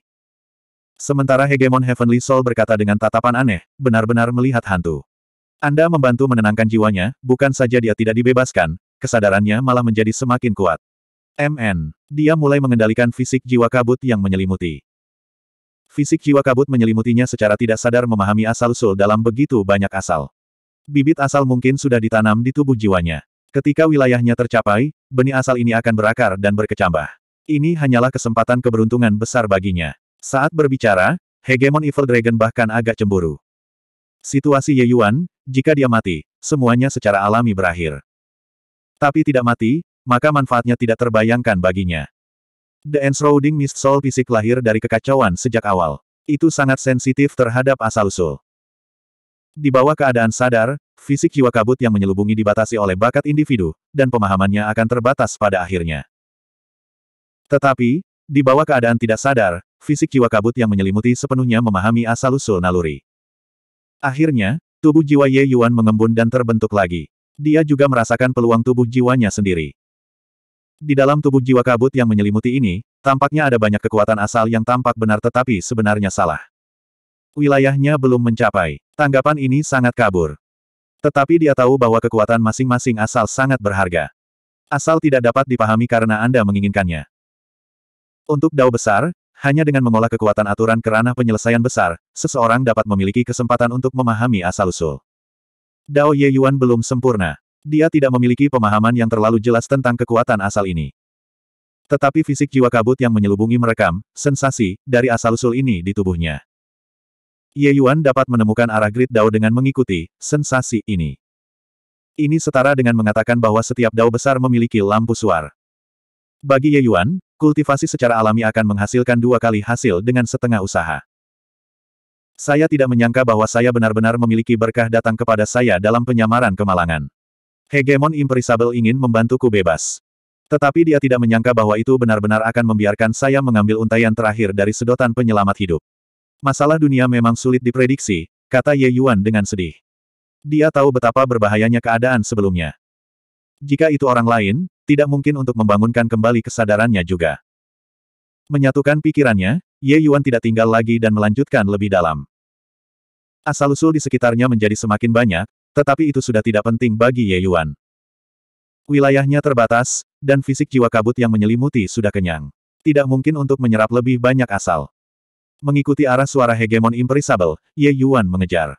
Sementara Hegemon Heavenly Soul berkata dengan tatapan aneh, benar-benar melihat hantu. Anda membantu menenangkan jiwanya, bukan saja dia tidak dibebaskan, kesadarannya malah menjadi semakin kuat. MN. Dia mulai mengendalikan fisik jiwa kabut yang menyelimuti. Fisik jiwa kabut menyelimutinya secara tidak sadar memahami asal-usul dalam begitu banyak asal. Bibit asal mungkin sudah ditanam di tubuh jiwanya. Ketika wilayahnya tercapai, benih asal ini akan berakar dan berkecambah. Ini hanyalah kesempatan keberuntungan besar baginya. Saat berbicara, Hegemon Evil Dragon bahkan agak cemburu. Situasi Ye Yuan, jika dia mati, semuanya secara alami berakhir. Tapi tidak mati, maka manfaatnya tidak terbayangkan baginya. The Enshrouding Mist Soul Fisik lahir dari kekacauan sejak awal. Itu sangat sensitif terhadap asal-usul. Di bawah keadaan sadar, fisik jiwa kabut yang menyelubungi dibatasi oleh bakat individu, dan pemahamannya akan terbatas pada akhirnya. Tetapi, di bawah keadaan tidak sadar, fisik jiwa kabut yang menyelimuti sepenuhnya memahami asal-usul naluri. Akhirnya, Tubuh jiwa Ye Yuan mengembun dan terbentuk lagi. Dia juga merasakan peluang tubuh jiwanya sendiri. Di dalam tubuh jiwa kabut yang menyelimuti ini, tampaknya ada banyak kekuatan asal yang tampak benar tetapi sebenarnya salah. Wilayahnya belum mencapai. Tanggapan ini sangat kabur. Tetapi dia tahu bahwa kekuatan masing-masing asal sangat berharga. Asal tidak dapat dipahami karena Anda menginginkannya. Untuk dao besar, hanya dengan mengolah kekuatan aturan ke ranah penyelesaian besar, seseorang dapat memiliki kesempatan untuk memahami asal-usul. Dao Ye Yuan belum sempurna. Dia tidak memiliki pemahaman yang terlalu jelas tentang kekuatan asal ini. Tetapi fisik jiwa kabut yang menyelubungi merekam, sensasi, dari asal-usul ini di tubuhnya. Ye Yuan dapat menemukan arah grid Dao dengan mengikuti sensasi ini. Ini setara dengan mengatakan bahwa setiap Dao besar memiliki lampu suar. Bagi Ye Yuan, kultivasi secara alami akan menghasilkan dua kali hasil dengan setengah usaha. Saya tidak menyangka bahwa saya benar-benar memiliki berkah datang kepada saya dalam penyamaran kemalangan. Hegemon Imperisable ingin membantuku bebas. Tetapi dia tidak menyangka bahwa itu benar-benar akan membiarkan saya mengambil untayan terakhir dari sedotan penyelamat hidup. Masalah dunia memang sulit diprediksi, kata Ye Yuan dengan sedih. Dia tahu betapa berbahayanya keadaan sebelumnya. Jika itu orang lain, tidak mungkin untuk membangunkan kembali kesadarannya juga. Menyatukan pikirannya, Ye Yuan tidak tinggal lagi dan melanjutkan lebih dalam. Asal-usul di sekitarnya menjadi semakin banyak, tetapi itu sudah tidak penting bagi Ye Yuan. Wilayahnya terbatas, dan fisik jiwa kabut yang menyelimuti sudah kenyang. Tidak mungkin untuk menyerap lebih banyak asal. Mengikuti arah suara hegemon imperisabel, Ye Yuan mengejar.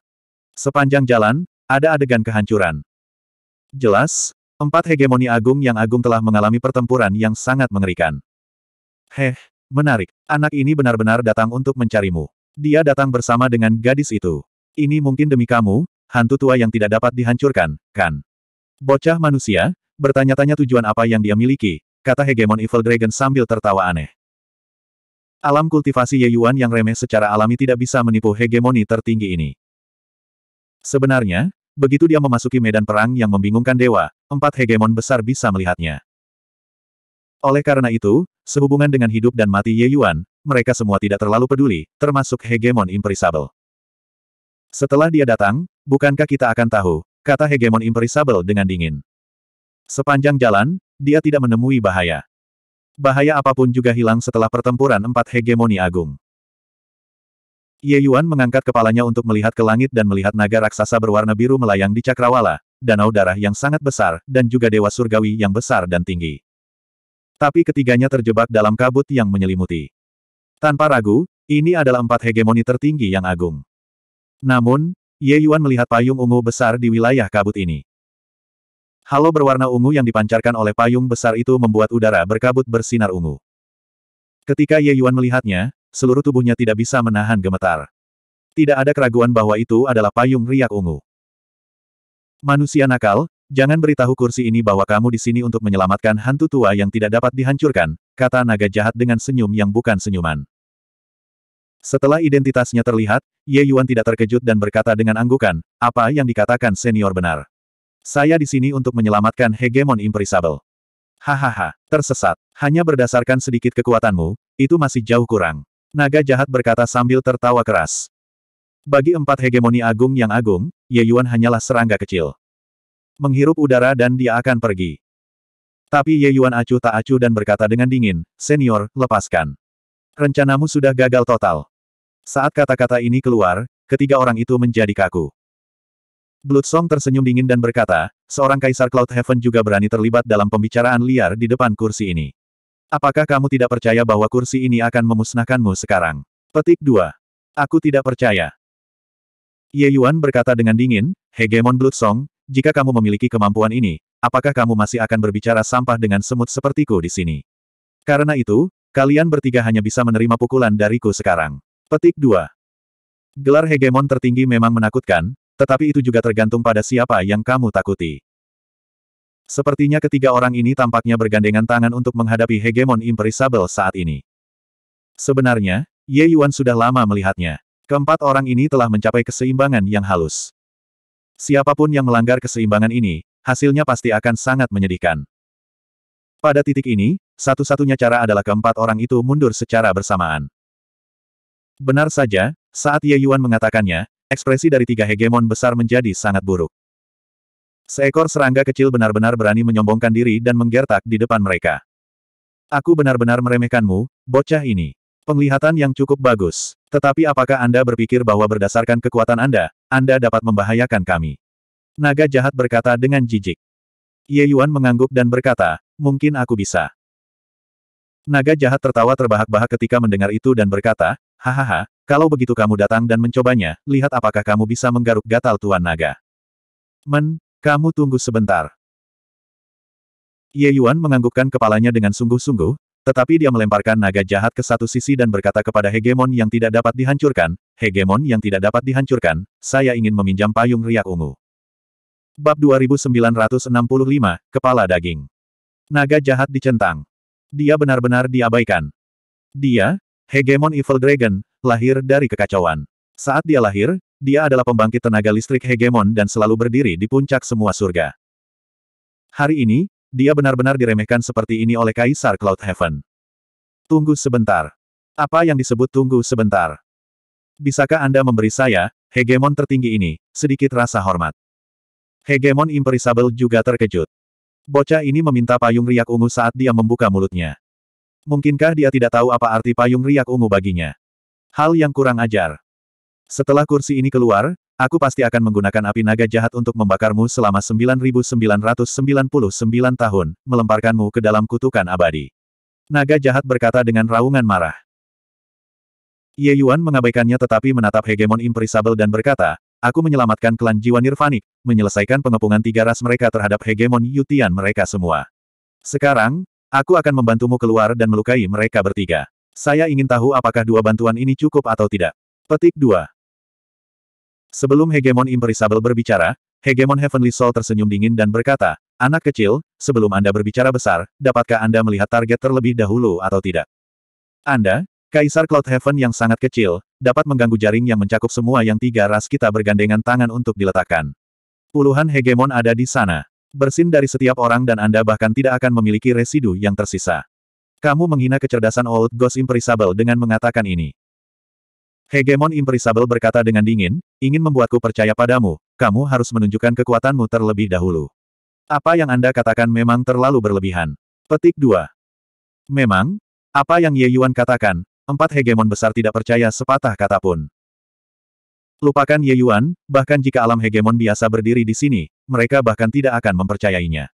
Sepanjang jalan, ada adegan kehancuran. Jelas, Empat hegemoni agung yang agung telah mengalami pertempuran yang sangat mengerikan. Heh, menarik. Anak ini benar-benar datang untuk mencarimu. Dia datang bersama dengan gadis itu. Ini mungkin demi kamu, hantu tua yang tidak dapat dihancurkan, kan? Bocah manusia, bertanya-tanya tujuan apa yang dia miliki, kata hegemon Evil Dragon sambil tertawa aneh. Alam kultivasi Ye Yuan yang remeh secara alami tidak bisa menipu hegemoni tertinggi ini. Sebenarnya, Begitu dia memasuki medan perang yang membingungkan dewa, empat hegemon besar bisa melihatnya. Oleh karena itu, sehubungan dengan hidup dan mati Ye Yuan, mereka semua tidak terlalu peduli, termasuk hegemon imperisabel. Setelah dia datang, bukankah kita akan tahu, kata hegemon imperisabel dengan dingin. Sepanjang jalan, dia tidak menemui bahaya. Bahaya apapun juga hilang setelah pertempuran empat hegemoni agung. Ye Yuan mengangkat kepalanya untuk melihat ke langit dan melihat naga raksasa berwarna biru melayang di cakrawala, danau darah yang sangat besar, dan juga dewa surgawi yang besar dan tinggi. Tapi ketiganya terjebak dalam kabut yang menyelimuti. Tanpa ragu, ini adalah empat hegemoni tertinggi yang agung. Namun, Ye Yuan melihat payung ungu besar di wilayah kabut ini. Halo berwarna ungu yang dipancarkan oleh payung besar itu membuat udara berkabut bersinar ungu. Ketika Ye Yuan melihatnya, seluruh tubuhnya tidak bisa menahan gemetar. Tidak ada keraguan bahwa itu adalah payung riak ungu. Manusia nakal, jangan beritahu kursi ini bahwa kamu di sini untuk menyelamatkan hantu tua yang tidak dapat dihancurkan, kata naga jahat dengan senyum yang bukan senyuman. Setelah identitasnya terlihat, Ye Yuan tidak terkejut dan berkata dengan anggukan, apa yang dikatakan senior benar. Saya di sini untuk menyelamatkan hegemon imperisable. Hahaha, tersesat. Hanya berdasarkan sedikit kekuatanmu, itu masih jauh kurang. Naga jahat berkata sambil tertawa keras. Bagi empat hegemoni agung yang agung, Ye Yuan hanyalah serangga kecil. Menghirup udara dan dia akan pergi. Tapi Ye Yuan acuh tak acuh dan berkata dengan dingin, Senior, lepaskan. Rencanamu sudah gagal total. Saat kata-kata ini keluar, ketiga orang itu menjadi kaku. Blood Song tersenyum dingin dan berkata, seorang kaisar Cloud Heaven juga berani terlibat dalam pembicaraan liar di depan kursi ini. Apakah kamu tidak percaya bahwa kursi ini akan memusnahkanmu sekarang? Petik 2. Aku tidak percaya. Ye Yuan berkata dengan dingin, Hegemon Blood Song, jika kamu memiliki kemampuan ini, apakah kamu masih akan berbicara sampah dengan semut sepertiku di sini? Karena itu, kalian bertiga hanya bisa menerima pukulan dariku sekarang. Petik 2. Gelar Hegemon tertinggi memang menakutkan, tetapi itu juga tergantung pada siapa yang kamu takuti. Sepertinya ketiga orang ini tampaknya bergandengan tangan untuk menghadapi hegemon imperisable saat ini. Sebenarnya, Ye Yuan sudah lama melihatnya. Keempat orang ini telah mencapai keseimbangan yang halus. Siapapun yang melanggar keseimbangan ini, hasilnya pasti akan sangat menyedihkan. Pada titik ini, satu-satunya cara adalah keempat orang itu mundur secara bersamaan. Benar saja, saat Ye Yuan mengatakannya, ekspresi dari tiga hegemon besar menjadi sangat buruk. Seekor serangga kecil benar-benar berani menyombongkan diri dan menggertak di depan mereka. Aku benar-benar meremehkanmu, bocah ini. Penglihatan yang cukup bagus. Tetapi apakah Anda berpikir bahwa berdasarkan kekuatan Anda, Anda dapat membahayakan kami? Naga jahat berkata dengan jijik. Ye Yuan mengangguk dan berkata, mungkin aku bisa. Naga jahat tertawa terbahak-bahak ketika mendengar itu dan berkata, hahaha, kalau begitu kamu datang dan mencobanya, lihat apakah kamu bisa menggaruk gatal Tuan Naga. Men, kamu tunggu sebentar. Ye Yuan menganggukkan kepalanya dengan sungguh-sungguh, tetapi dia melemparkan naga jahat ke satu sisi dan berkata kepada hegemon yang tidak dapat dihancurkan, hegemon yang tidak dapat dihancurkan, saya ingin meminjam payung riak ungu. Bab 2965, Kepala Daging. Naga jahat dicentang. Dia benar-benar diabaikan. Dia, hegemon Evil Dragon, lahir dari kekacauan. Saat dia lahir, dia adalah pembangkit tenaga listrik hegemon dan selalu berdiri di puncak semua surga. Hari ini, dia benar-benar diremehkan seperti ini oleh Kaisar Cloud Heaven. Tunggu sebentar. Apa yang disebut tunggu sebentar? Bisakah Anda memberi saya, hegemon tertinggi ini, sedikit rasa hormat? Hegemon Imperisable juga terkejut. Bocah ini meminta payung riak ungu saat dia membuka mulutnya. Mungkinkah dia tidak tahu apa arti payung riak ungu baginya? Hal yang kurang ajar. Setelah kursi ini keluar, aku pasti akan menggunakan api naga jahat untuk membakarmu selama 9999 tahun, melemparkanmu ke dalam kutukan abadi. Naga jahat berkata dengan raungan marah. Ye Yuan mengabaikannya tetapi menatap hegemon imperisabel dan berkata, aku menyelamatkan klan jiwa nirvanik, menyelesaikan pengepungan tiga ras mereka terhadap hegemon Yutian mereka semua. Sekarang, aku akan membantumu keluar dan melukai mereka bertiga. Saya ingin tahu apakah dua bantuan ini cukup atau tidak. Petik 2. Sebelum Hegemon Imperishable berbicara, Hegemon Heavenly Soul tersenyum dingin dan berkata, Anak kecil, sebelum Anda berbicara besar, dapatkah Anda melihat target terlebih dahulu atau tidak? Anda, Kaisar Cloud Heaven yang sangat kecil, dapat mengganggu jaring yang mencakup semua yang tiga ras kita bergandengan tangan untuk diletakkan. Puluhan hegemon ada di sana. Bersin dari setiap orang dan Anda bahkan tidak akan memiliki residu yang tersisa. Kamu menghina kecerdasan Old Ghost Imperishable dengan mengatakan ini. Hegemon Imperisable berkata dengan dingin, ingin membuatku percaya padamu, kamu harus menunjukkan kekuatanmu terlebih dahulu. Apa yang Anda katakan memang terlalu berlebihan. Petik 2. Memang, apa yang Ye Yuan katakan, empat hegemon besar tidak percaya sepatah kata pun. Lupakan Ye Yuan, bahkan jika alam hegemon biasa berdiri di sini, mereka bahkan tidak akan mempercayainya.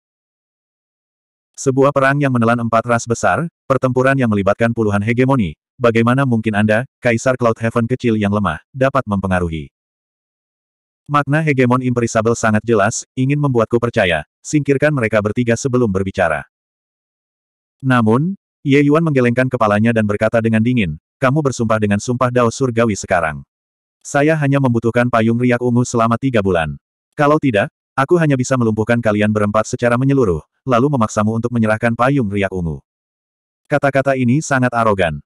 Sebuah perang yang menelan empat ras besar, pertempuran yang melibatkan puluhan hegemoni, Bagaimana mungkin Anda, Kaisar Cloud Heaven kecil yang lemah, dapat mempengaruhi? Makna hegemon imperisabel sangat jelas, ingin membuatku percaya, singkirkan mereka bertiga sebelum berbicara. Namun, Ye Yuan menggelengkan kepalanya dan berkata dengan dingin, kamu bersumpah dengan sumpah dao surgawi sekarang. Saya hanya membutuhkan payung riak ungu selama tiga bulan. Kalau tidak, aku hanya bisa melumpuhkan kalian berempat secara menyeluruh, lalu memaksamu untuk menyerahkan payung riak ungu. Kata-kata ini sangat arogan.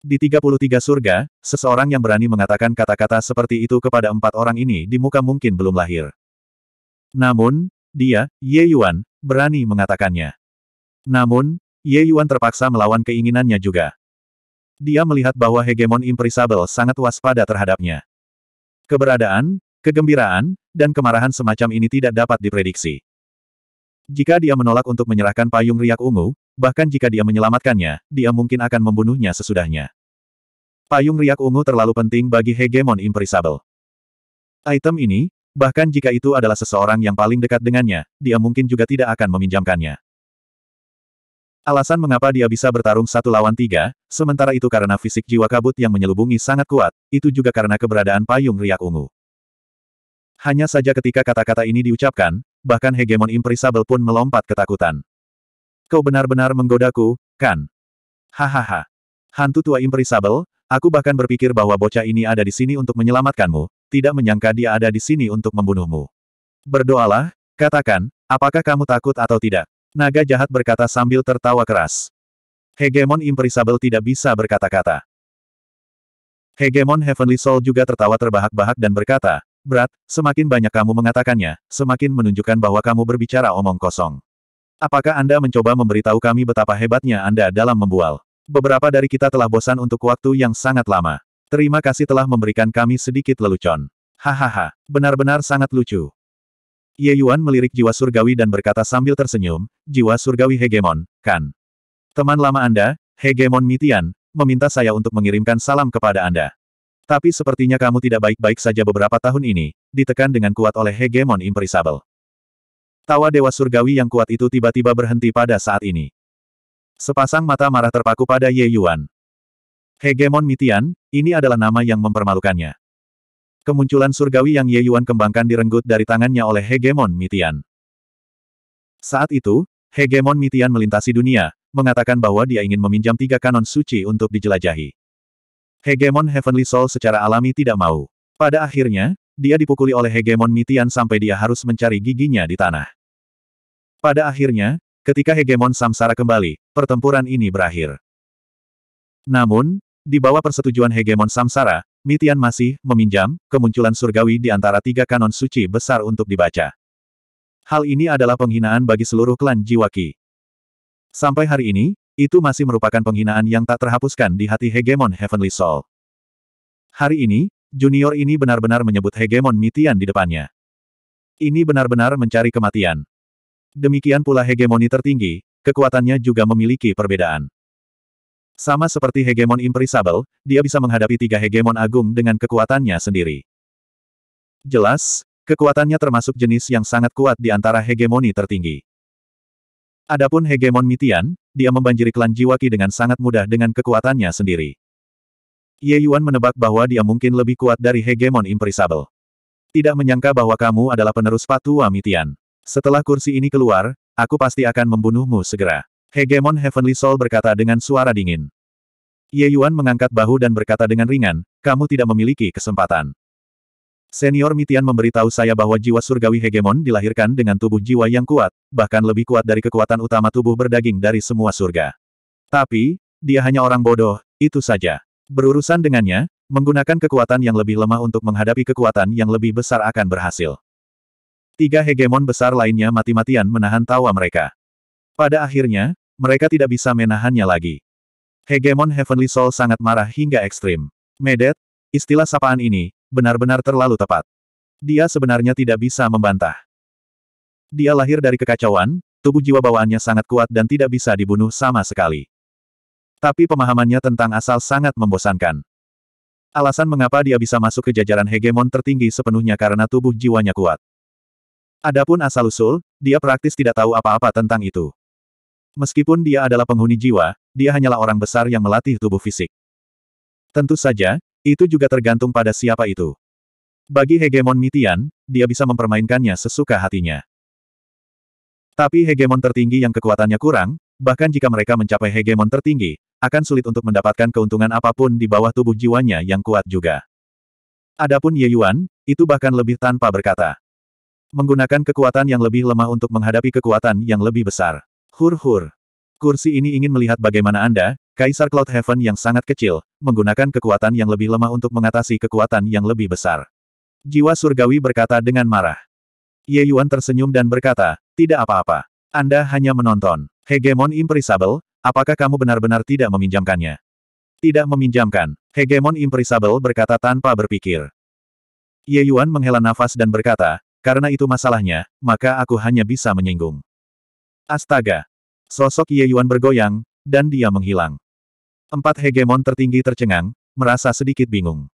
Di 33 surga, seseorang yang berani mengatakan kata-kata seperti itu kepada empat orang ini di muka mungkin belum lahir. Namun, dia, Ye Yuan, berani mengatakannya. Namun, Ye Yuan terpaksa melawan keinginannya juga. Dia melihat bahwa hegemon imperisabel sangat waspada terhadapnya. Keberadaan, kegembiraan, dan kemarahan semacam ini tidak dapat diprediksi. Jika dia menolak untuk menyerahkan payung riak ungu, bahkan jika dia menyelamatkannya, dia mungkin akan membunuhnya sesudahnya. Payung riak ungu terlalu penting bagi hegemon imperisable. Item ini, bahkan jika itu adalah seseorang yang paling dekat dengannya, dia mungkin juga tidak akan meminjamkannya. Alasan mengapa dia bisa bertarung satu lawan tiga, sementara itu karena fisik jiwa kabut yang menyelubungi sangat kuat, itu juga karena keberadaan payung riak ungu. Hanya saja ketika kata-kata ini diucapkan, bahkan hegemon imperisabel pun melompat ketakutan. Kau benar-benar menggodaku, kan? Hahaha. Hantu tua imperisabel, aku bahkan berpikir bahwa bocah ini ada di sini untuk menyelamatkanmu, tidak menyangka dia ada di sini untuk membunuhmu. Berdoalah, katakan, apakah kamu takut atau tidak? Naga jahat berkata sambil tertawa keras. Hegemon imperisabel tidak bisa berkata-kata. Hegemon Heavenly Soul juga tertawa terbahak-bahak dan berkata, Berat, semakin banyak kamu mengatakannya, semakin menunjukkan bahwa kamu berbicara omong kosong. Apakah Anda mencoba memberitahu kami betapa hebatnya Anda dalam membual? Beberapa dari kita telah bosan untuk waktu yang sangat lama. Terima kasih telah memberikan kami sedikit lelucon. Hahaha, benar-benar sangat lucu. Ye Yuan melirik jiwa surgawi dan berkata sambil tersenyum, jiwa surgawi hegemon, kan? Teman lama Anda, hegemon Mitian, meminta saya untuk mengirimkan salam kepada Anda. Tapi sepertinya kamu tidak baik-baik saja beberapa tahun ini, ditekan dengan kuat oleh hegemon imperisabel. Tawa Dewa Surgawi yang kuat itu tiba-tiba berhenti pada saat ini. Sepasang mata marah terpaku pada Ye Yuan. Hegemon Mitian, ini adalah nama yang mempermalukannya. Kemunculan surgawi yang Ye Yuan kembangkan direnggut dari tangannya oleh Hegemon Mitian. Saat itu, Hegemon Mitian melintasi dunia, mengatakan bahwa dia ingin meminjam tiga kanon suci untuk dijelajahi. Hegemon Heavenly Soul secara alami tidak mau. Pada akhirnya, dia dipukuli oleh Hegemon Mitian sampai dia harus mencari giginya di tanah. Pada akhirnya, ketika Hegemon Samsara kembali, pertempuran ini berakhir. Namun, di bawah persetujuan Hegemon Samsara, Mitian masih meminjam kemunculan surgawi di antara tiga kanon suci besar untuk dibaca. Hal ini adalah penghinaan bagi seluruh klan Jiwaki. Sampai hari ini, itu masih merupakan penghinaan yang tak terhapuskan di hati hegemon Heavenly Soul. Hari ini, junior ini benar-benar menyebut hegemon Mitian di depannya. Ini benar-benar mencari kematian. Demikian pula hegemoni tertinggi, kekuatannya juga memiliki perbedaan. Sama seperti hegemon imperisable, dia bisa menghadapi tiga hegemon agung dengan kekuatannya sendiri. Jelas, kekuatannya termasuk jenis yang sangat kuat di antara hegemoni tertinggi. Adapun hegemon Mitian, dia membanjiri klan Jiwaki dengan sangat mudah dengan kekuatannya sendiri. Ye Yuan menebak bahwa dia mungkin lebih kuat dari hegemon imperisable. Tidak menyangka bahwa kamu adalah penerus patua Mitian. Setelah kursi ini keluar, aku pasti akan membunuhmu segera. Hegemon Heavenly Soul berkata dengan suara dingin. Ye Yuan mengangkat bahu dan berkata dengan ringan, kamu tidak memiliki kesempatan. Senior Mitian memberitahu saya bahwa jiwa surgawi hegemon dilahirkan dengan tubuh jiwa yang kuat, bahkan lebih kuat dari kekuatan utama tubuh berdaging dari semua surga. Tapi, dia hanya orang bodoh, itu saja. Berurusan dengannya, menggunakan kekuatan yang lebih lemah untuk menghadapi kekuatan yang lebih besar akan berhasil. Tiga hegemon besar lainnya mati-matian menahan tawa mereka. Pada akhirnya, mereka tidak bisa menahannya lagi. Hegemon Heavenly Soul sangat marah hingga ekstrim. Medet, istilah sapaan ini, benar-benar terlalu tepat. Dia sebenarnya tidak bisa membantah. Dia lahir dari kekacauan, tubuh jiwa bawaannya sangat kuat dan tidak bisa dibunuh sama sekali. Tapi pemahamannya tentang asal sangat membosankan. Alasan mengapa dia bisa masuk ke jajaran hegemon tertinggi sepenuhnya karena tubuh jiwanya kuat. Adapun asal-usul, dia praktis tidak tahu apa-apa tentang itu. Meskipun dia adalah penghuni jiwa, dia hanyalah orang besar yang melatih tubuh fisik. Tentu saja, itu juga tergantung pada siapa itu. Bagi hegemon Mitian, dia bisa mempermainkannya sesuka hatinya. Tapi hegemon tertinggi yang kekuatannya kurang, bahkan jika mereka mencapai hegemon tertinggi, akan sulit untuk mendapatkan keuntungan apapun di bawah tubuh jiwanya yang kuat juga. Adapun Ye Yuan, itu bahkan lebih tanpa berkata. Menggunakan kekuatan yang lebih lemah untuk menghadapi kekuatan yang lebih besar. Hur-hur. Kursi ini ingin melihat bagaimana Anda, Kaisar Cloud Heaven yang sangat kecil, menggunakan kekuatan yang lebih lemah untuk mengatasi kekuatan yang lebih besar. Jiwa surgawi berkata dengan marah. Ye Yuan tersenyum dan berkata, tidak apa-apa. Anda hanya menonton. Hegemon Imperisable, apakah kamu benar-benar tidak meminjamkannya? Tidak meminjamkan. Hegemon Imperisable berkata tanpa berpikir. Ye Yuan menghela nafas dan berkata, karena itu masalahnya, maka aku hanya bisa menyinggung. Astaga! Sosok Ye Yuan bergoyang, dan dia menghilang. Empat hegemon tertinggi tercengang, merasa sedikit bingung.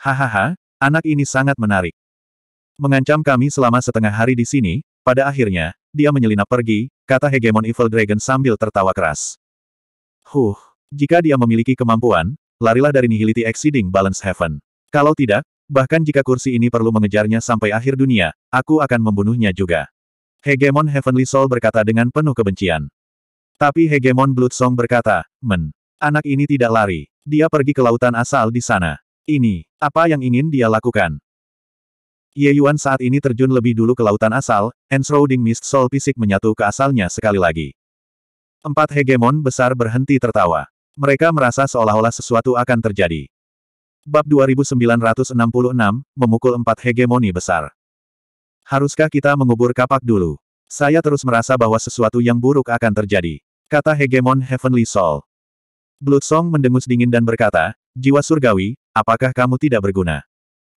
Hahaha, anak ini sangat menarik. Mengancam kami selama setengah hari di sini, pada akhirnya, dia menyelinap pergi, kata hegemon Evil Dragon sambil tertawa keras. Huh, jika dia memiliki kemampuan, larilah dari nihility exceeding balance heaven. Kalau tidak, bahkan jika kursi ini perlu mengejarnya sampai akhir dunia, aku akan membunuhnya juga. Hegemon Heavenly Soul berkata dengan penuh kebencian. Tapi Hegemon Blood Song berkata, Men, Anak ini tidak lari. Dia pergi ke lautan asal di sana. Ini, apa yang ingin dia lakukan? Ye Yuan saat ini terjun lebih dulu ke lautan asal, Enshrouding Mist Soul fisik menyatu ke asalnya sekali lagi. Empat hegemon besar berhenti tertawa. Mereka merasa seolah-olah sesuatu akan terjadi. Bab 2966, memukul empat hegemoni besar. Haruskah kita mengubur kapak dulu? Saya terus merasa bahwa sesuatu yang buruk akan terjadi. Kata hegemon Heavenly Soul. Blood Song mendengus dingin dan berkata, Jiwa surgawi, apakah kamu tidak berguna?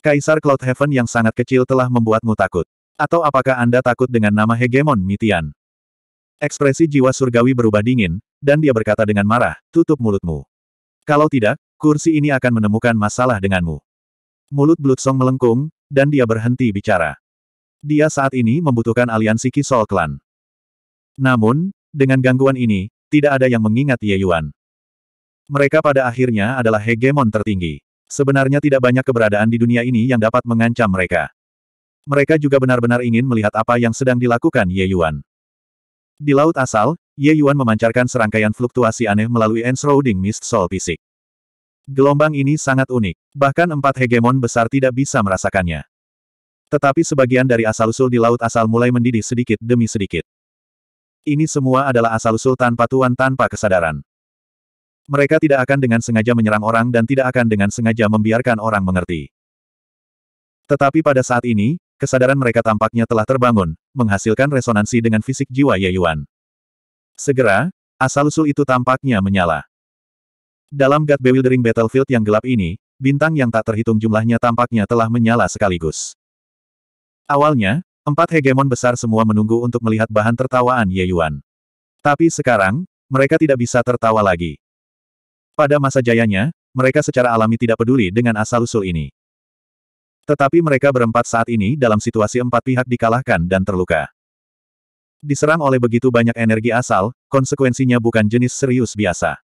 Kaisar Cloud Heaven yang sangat kecil telah membuatmu takut. Atau apakah Anda takut dengan nama hegemon Mitian? Ekspresi jiwa surgawi berubah dingin, dan dia berkata dengan marah, tutup mulutmu. Kalau tidak, kursi ini akan menemukan masalah denganmu. Mulut Blood Song melengkung, dan dia berhenti bicara. Dia saat ini membutuhkan aliansi Kisol Clan. Namun, dengan gangguan ini, tidak ada yang mengingat Ye Yuan. Mereka pada akhirnya adalah hegemon tertinggi. Sebenarnya tidak banyak keberadaan di dunia ini yang dapat mengancam mereka. Mereka juga benar-benar ingin melihat apa yang sedang dilakukan Ye Yuan. Di laut asal, Ye Yuan memancarkan serangkaian fluktuasi aneh melalui Enshrouding Mist Soul Pisik. Gelombang ini sangat unik, bahkan empat hegemon besar tidak bisa merasakannya. Tetapi sebagian dari asal-usul di laut asal mulai mendidih sedikit demi sedikit. Ini semua adalah asal-usul tanpa tuan tanpa kesadaran. Mereka tidak akan dengan sengaja menyerang orang dan tidak akan dengan sengaja membiarkan orang mengerti. Tetapi pada saat ini, kesadaran mereka tampaknya telah terbangun, menghasilkan resonansi dengan fisik jiwa Ye Yuan. Segera, asal-usul itu tampaknya menyala. Dalam God Bewildering Battlefield yang gelap ini, bintang yang tak terhitung jumlahnya tampaknya telah menyala sekaligus. Awalnya, empat hegemon besar semua menunggu untuk melihat bahan tertawaan Ye Yuan. Tapi sekarang, mereka tidak bisa tertawa lagi. Pada masa jayanya, mereka secara alami tidak peduli dengan asal-usul ini. Tetapi mereka berempat saat ini dalam situasi empat pihak dikalahkan dan terluka. Diserang oleh begitu banyak energi asal, konsekuensinya bukan jenis serius biasa.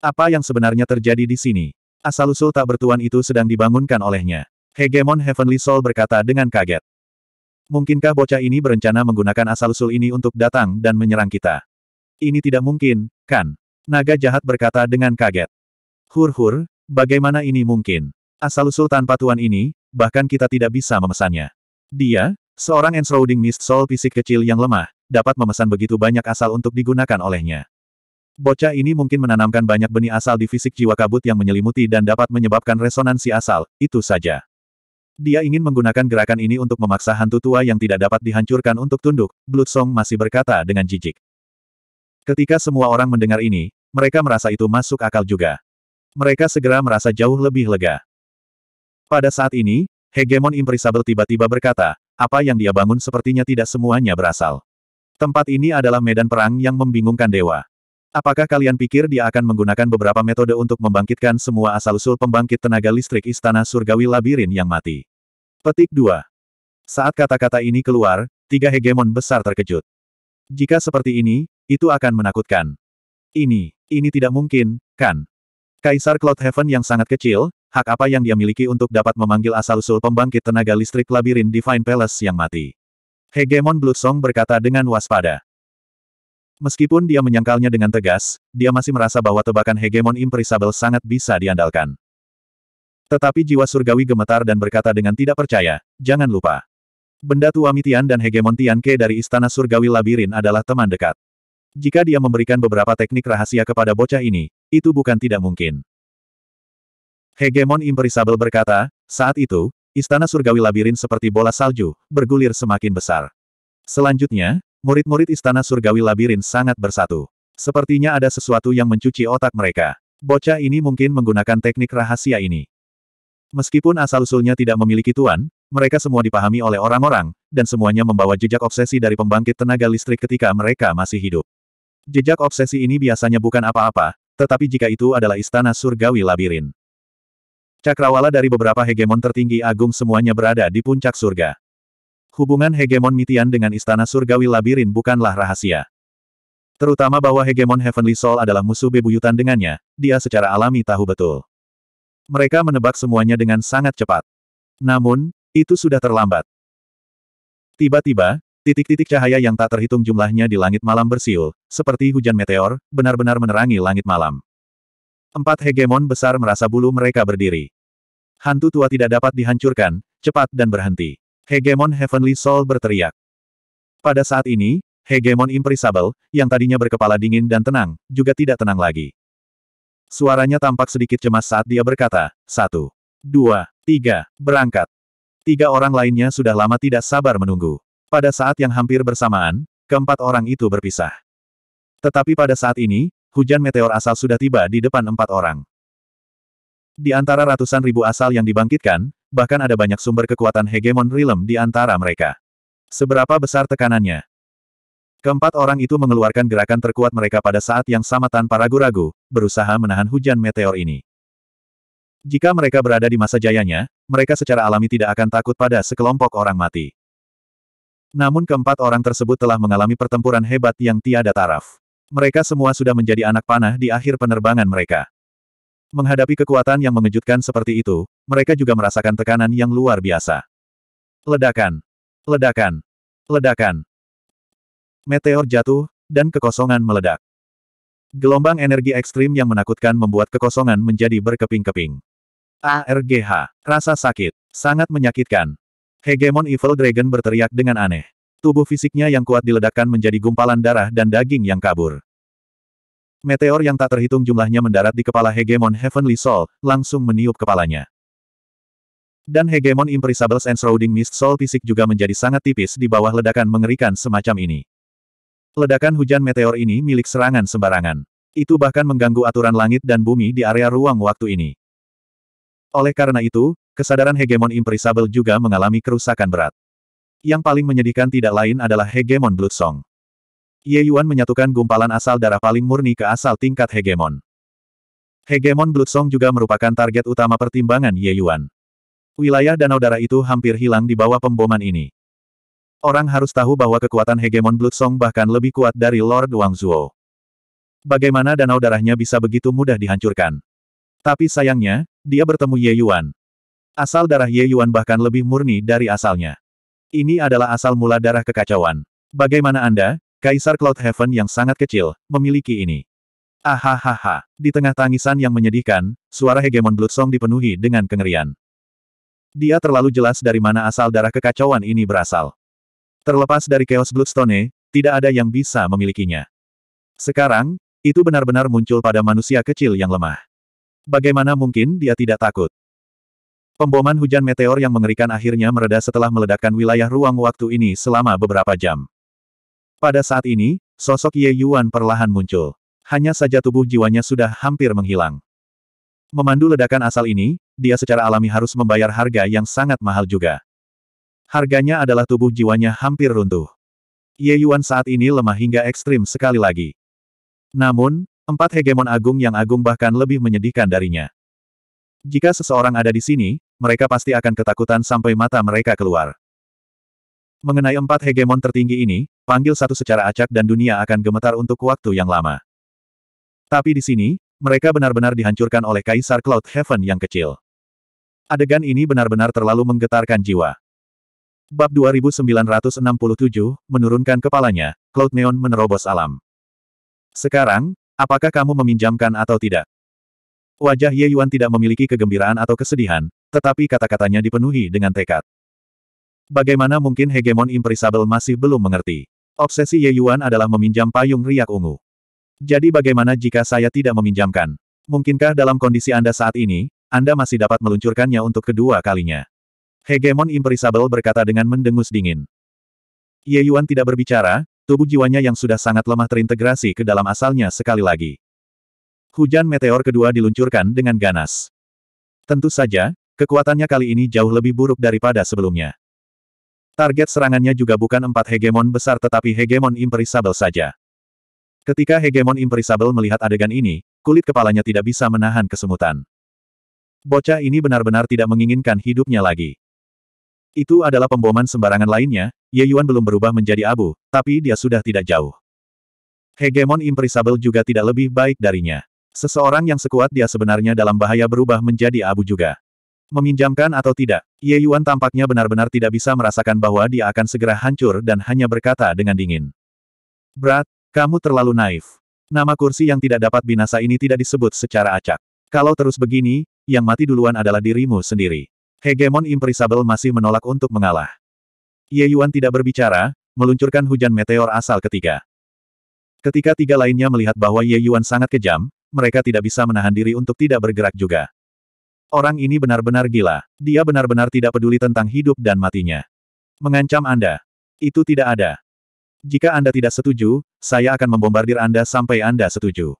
Apa yang sebenarnya terjadi di sini? Asal-usul tak bertuan itu sedang dibangunkan olehnya. Hegemon Heavenly Soul berkata dengan kaget. Mungkinkah bocah ini berencana menggunakan asal-usul ini untuk datang dan menyerang kita? Ini tidak mungkin, kan? Naga jahat berkata dengan kaget. Hur-hur, bagaimana ini mungkin? Asal-usul tanpa tuan ini, bahkan kita tidak bisa memesannya. Dia, seorang enshrouding mist soul fisik kecil yang lemah, dapat memesan begitu banyak asal untuk digunakan olehnya. Bocah ini mungkin menanamkan banyak benih asal di fisik jiwa kabut yang menyelimuti dan dapat menyebabkan resonansi asal, itu saja. Dia ingin menggunakan gerakan ini untuk memaksa hantu tua yang tidak dapat dihancurkan untuk tunduk, Blood Song masih berkata dengan jijik. Ketika semua orang mendengar ini, mereka merasa itu masuk akal juga. Mereka segera merasa jauh lebih lega. Pada saat ini, hegemon imperisabel tiba-tiba berkata, apa yang dia bangun sepertinya tidak semuanya berasal. Tempat ini adalah medan perang yang membingungkan dewa. Apakah kalian pikir dia akan menggunakan beberapa metode untuk membangkitkan semua asal-usul pembangkit tenaga listrik istana surgawi labirin yang mati? Petik 2. Saat kata-kata ini keluar, tiga hegemon besar terkejut. Jika seperti ini, itu akan menakutkan. Ini, ini tidak mungkin, kan? Kaisar Cloud Heaven yang sangat kecil, hak apa yang dia miliki untuk dapat memanggil asal-usul pembangkit tenaga listrik labirin Divine Palace yang mati? Hegemon Blue Song berkata dengan waspada. Meskipun dia menyangkalnya dengan tegas, dia masih merasa bahwa tebakan hegemon imperisabel sangat bisa diandalkan. Tetapi jiwa surgawi gemetar dan berkata dengan tidak percaya, jangan lupa. Benda tua Mitian dan hegemon Tianke dari Istana Surgawi Labirin adalah teman dekat. Jika dia memberikan beberapa teknik rahasia kepada bocah ini, itu bukan tidak mungkin. Hegemon Imperisabel berkata, saat itu, istana surgawi labirin seperti bola salju, bergulir semakin besar. Selanjutnya, murid-murid istana surgawi labirin sangat bersatu. Sepertinya ada sesuatu yang mencuci otak mereka. Bocah ini mungkin menggunakan teknik rahasia ini. Meskipun asal-usulnya tidak memiliki tuan, mereka semua dipahami oleh orang-orang, dan semuanya membawa jejak obsesi dari pembangkit tenaga listrik ketika mereka masih hidup. Jejak obsesi ini biasanya bukan apa-apa, tetapi jika itu adalah istana surgawi labirin. Cakrawala dari beberapa hegemon tertinggi agung semuanya berada di puncak surga. Hubungan hegemon Mitian dengan istana surgawi labirin bukanlah rahasia. Terutama bahwa hegemon Heavenly Soul adalah musuh bebuyutan dengannya, dia secara alami tahu betul. Mereka menebak semuanya dengan sangat cepat. Namun, itu sudah terlambat. Tiba-tiba, Titik-titik cahaya yang tak terhitung jumlahnya di langit malam bersiul, seperti hujan meteor, benar-benar menerangi langit malam. Empat hegemon besar merasa bulu mereka berdiri. Hantu tua tidak dapat dihancurkan, cepat dan berhenti. Hegemon Heavenly Soul berteriak. Pada saat ini, Hegemon Imperisable, yang tadinya berkepala dingin dan tenang, juga tidak tenang lagi. Suaranya tampak sedikit cemas saat dia berkata, satu, dua, tiga, berangkat. Tiga orang lainnya sudah lama tidak sabar menunggu. Pada saat yang hampir bersamaan, keempat orang itu berpisah. Tetapi pada saat ini, hujan meteor asal sudah tiba di depan empat orang. Di antara ratusan ribu asal yang dibangkitkan, bahkan ada banyak sumber kekuatan hegemon realm di antara mereka. Seberapa besar tekanannya? Keempat orang itu mengeluarkan gerakan terkuat mereka pada saat yang sama tanpa ragu-ragu, berusaha menahan hujan meteor ini. Jika mereka berada di masa jayanya, mereka secara alami tidak akan takut pada sekelompok orang mati. Namun keempat orang tersebut telah mengalami pertempuran hebat yang tiada taraf. Mereka semua sudah menjadi anak panah di akhir penerbangan mereka. Menghadapi kekuatan yang mengejutkan seperti itu, mereka juga merasakan tekanan yang luar biasa. Ledakan! Ledakan! Ledakan! Meteor jatuh, dan kekosongan meledak. Gelombang energi ekstrim yang menakutkan membuat kekosongan menjadi berkeping-keping. ARGH, rasa sakit, sangat menyakitkan. Hegemon Evil Dragon berteriak dengan aneh. Tubuh fisiknya yang kuat diledakkan menjadi gumpalan darah dan daging yang kabur. Meteor yang tak terhitung jumlahnya mendarat di kepala Hegemon Heavenly Soul, langsung meniup kepalanya. Dan Hegemon Imprisables and Shrouding Mist Soul fisik juga menjadi sangat tipis di bawah ledakan mengerikan semacam ini. Ledakan hujan meteor ini milik serangan sembarangan. Itu bahkan mengganggu aturan langit dan bumi di area ruang waktu ini. Oleh karena itu, kesadaran hegemon imperisabel juga mengalami kerusakan berat. Yang paling menyedihkan tidak lain adalah hegemon Bloodsong. Ye Yuan menyatukan gumpalan asal darah paling murni ke asal tingkat hegemon. Hegemon Bloodsong juga merupakan target utama pertimbangan Ye Yuan. Wilayah danau darah itu hampir hilang di bawah pemboman ini. Orang harus tahu bahwa kekuatan hegemon Bloodsong bahkan lebih kuat dari Lord Wang Zuo. Bagaimana danau darahnya bisa begitu mudah dihancurkan? Tapi sayangnya, dia bertemu Ye Yuan, Asal darah Ye Yuan bahkan lebih murni dari asalnya. Ini adalah asal mula darah kekacauan. Bagaimana Anda, Kaisar Cloud Heaven yang sangat kecil, memiliki ini? Ahahaha. Di tengah tangisan yang menyedihkan, suara hegemon Bloodsong dipenuhi dengan kengerian. Dia terlalu jelas dari mana asal darah kekacauan ini berasal. Terlepas dari Chaos Bloodstone, tidak ada yang bisa memilikinya. Sekarang, itu benar-benar muncul pada manusia kecil yang lemah. Bagaimana mungkin dia tidak takut? Pemboman hujan meteor yang mengerikan akhirnya mereda setelah meledakkan wilayah ruang waktu ini selama beberapa jam. Pada saat ini, sosok Ye Yuan perlahan muncul. Hanya saja tubuh jiwanya sudah hampir menghilang. Memandu ledakan asal ini, dia secara alami harus membayar harga yang sangat mahal juga. Harganya adalah tubuh jiwanya hampir runtuh. Ye Yuan saat ini lemah hingga ekstrim sekali lagi. Namun, empat hegemon agung yang agung bahkan lebih menyedihkan darinya. Jika seseorang ada di sini, mereka pasti akan ketakutan sampai mata mereka keluar. Mengenai empat hegemon tertinggi ini, panggil satu secara acak dan dunia akan gemetar untuk waktu yang lama. Tapi di sini, mereka benar-benar dihancurkan oleh Kaisar Cloud Heaven yang kecil. Adegan ini benar-benar terlalu menggetarkan jiwa. Bab 2967, menurunkan kepalanya, Cloud Neon menerobos alam. Sekarang, apakah kamu meminjamkan atau tidak? Wajah Ye Yuan tidak memiliki kegembiraan atau kesedihan, tetapi kata-katanya dipenuhi dengan tekad. Bagaimana mungkin hegemon imperisabel masih belum mengerti? Obsesi Ye Yuan adalah meminjam payung riak ungu. Jadi bagaimana jika saya tidak meminjamkan? Mungkinkah dalam kondisi Anda saat ini, Anda masih dapat meluncurkannya untuk kedua kalinya? Hegemon imperisabel berkata dengan mendengus dingin. Ye Yuan tidak berbicara, tubuh jiwanya yang sudah sangat lemah terintegrasi ke dalam asalnya sekali lagi. Hujan meteor kedua diluncurkan dengan ganas. Tentu saja, kekuatannya kali ini jauh lebih buruk daripada sebelumnya. Target serangannya juga bukan empat hegemon besar tetapi hegemon imperisabel saja. Ketika hegemon imperisabel melihat adegan ini, kulit kepalanya tidak bisa menahan kesemutan. Bocah ini benar-benar tidak menginginkan hidupnya lagi. Itu adalah pemboman sembarangan lainnya, Ye Yuan belum berubah menjadi abu, tapi dia sudah tidak jauh. Hegemon imperisabel juga tidak lebih baik darinya. Seseorang yang sekuat dia sebenarnya dalam bahaya berubah menjadi abu juga. Meminjamkan atau tidak, Ye Yuan tampaknya benar-benar tidak bisa merasakan bahwa dia akan segera hancur dan hanya berkata dengan dingin. Brat, kamu terlalu naif. Nama kursi yang tidak dapat binasa ini tidak disebut secara acak. Kalau terus begini, yang mati duluan adalah dirimu sendiri. Hegemon Imperisabel masih menolak untuk mengalah. Ye Yuan tidak berbicara, meluncurkan hujan meteor asal ketiga. Ketika tiga lainnya melihat bahwa Ye Yuan sangat kejam, mereka tidak bisa menahan diri untuk tidak bergerak juga. Orang ini benar-benar gila. Dia benar-benar tidak peduli tentang hidup dan matinya. Mengancam Anda. Itu tidak ada. Jika Anda tidak setuju, saya akan membombardir Anda sampai Anda setuju.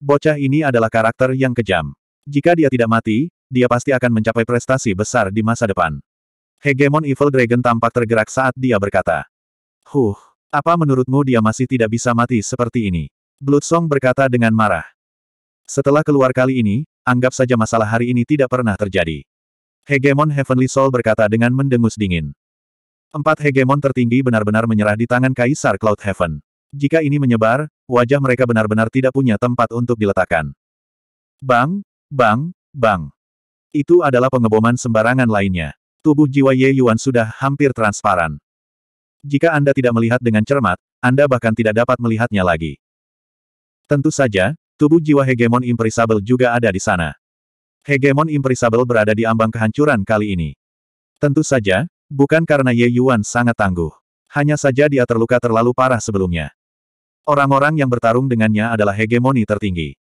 Bocah ini adalah karakter yang kejam. Jika dia tidak mati, dia pasti akan mencapai prestasi besar di masa depan. Hegemon Evil Dragon tampak tergerak saat dia berkata. Huh, apa menurutmu dia masih tidak bisa mati seperti ini? Bloodsong berkata dengan marah. Setelah keluar kali ini, anggap saja masalah hari ini tidak pernah terjadi. Hegemon Heavenly Soul berkata dengan mendengus dingin. Empat hegemon tertinggi benar-benar menyerah di tangan Kaisar Cloud Heaven. Jika ini menyebar, wajah mereka benar-benar tidak punya tempat untuk diletakkan. Bang, bang, bang. Itu adalah pengeboman sembarangan lainnya. Tubuh jiwa Ye Yuan sudah hampir transparan. Jika Anda tidak melihat dengan cermat, Anda bahkan tidak dapat melihatnya lagi. Tentu saja, Tubuh jiwa hegemon imperisabel juga ada di sana. Hegemon imperisabel berada di ambang kehancuran kali ini. Tentu saja, bukan karena Ye Yuan sangat tangguh. Hanya saja dia terluka terlalu parah sebelumnya. Orang-orang yang bertarung dengannya adalah hegemoni tertinggi.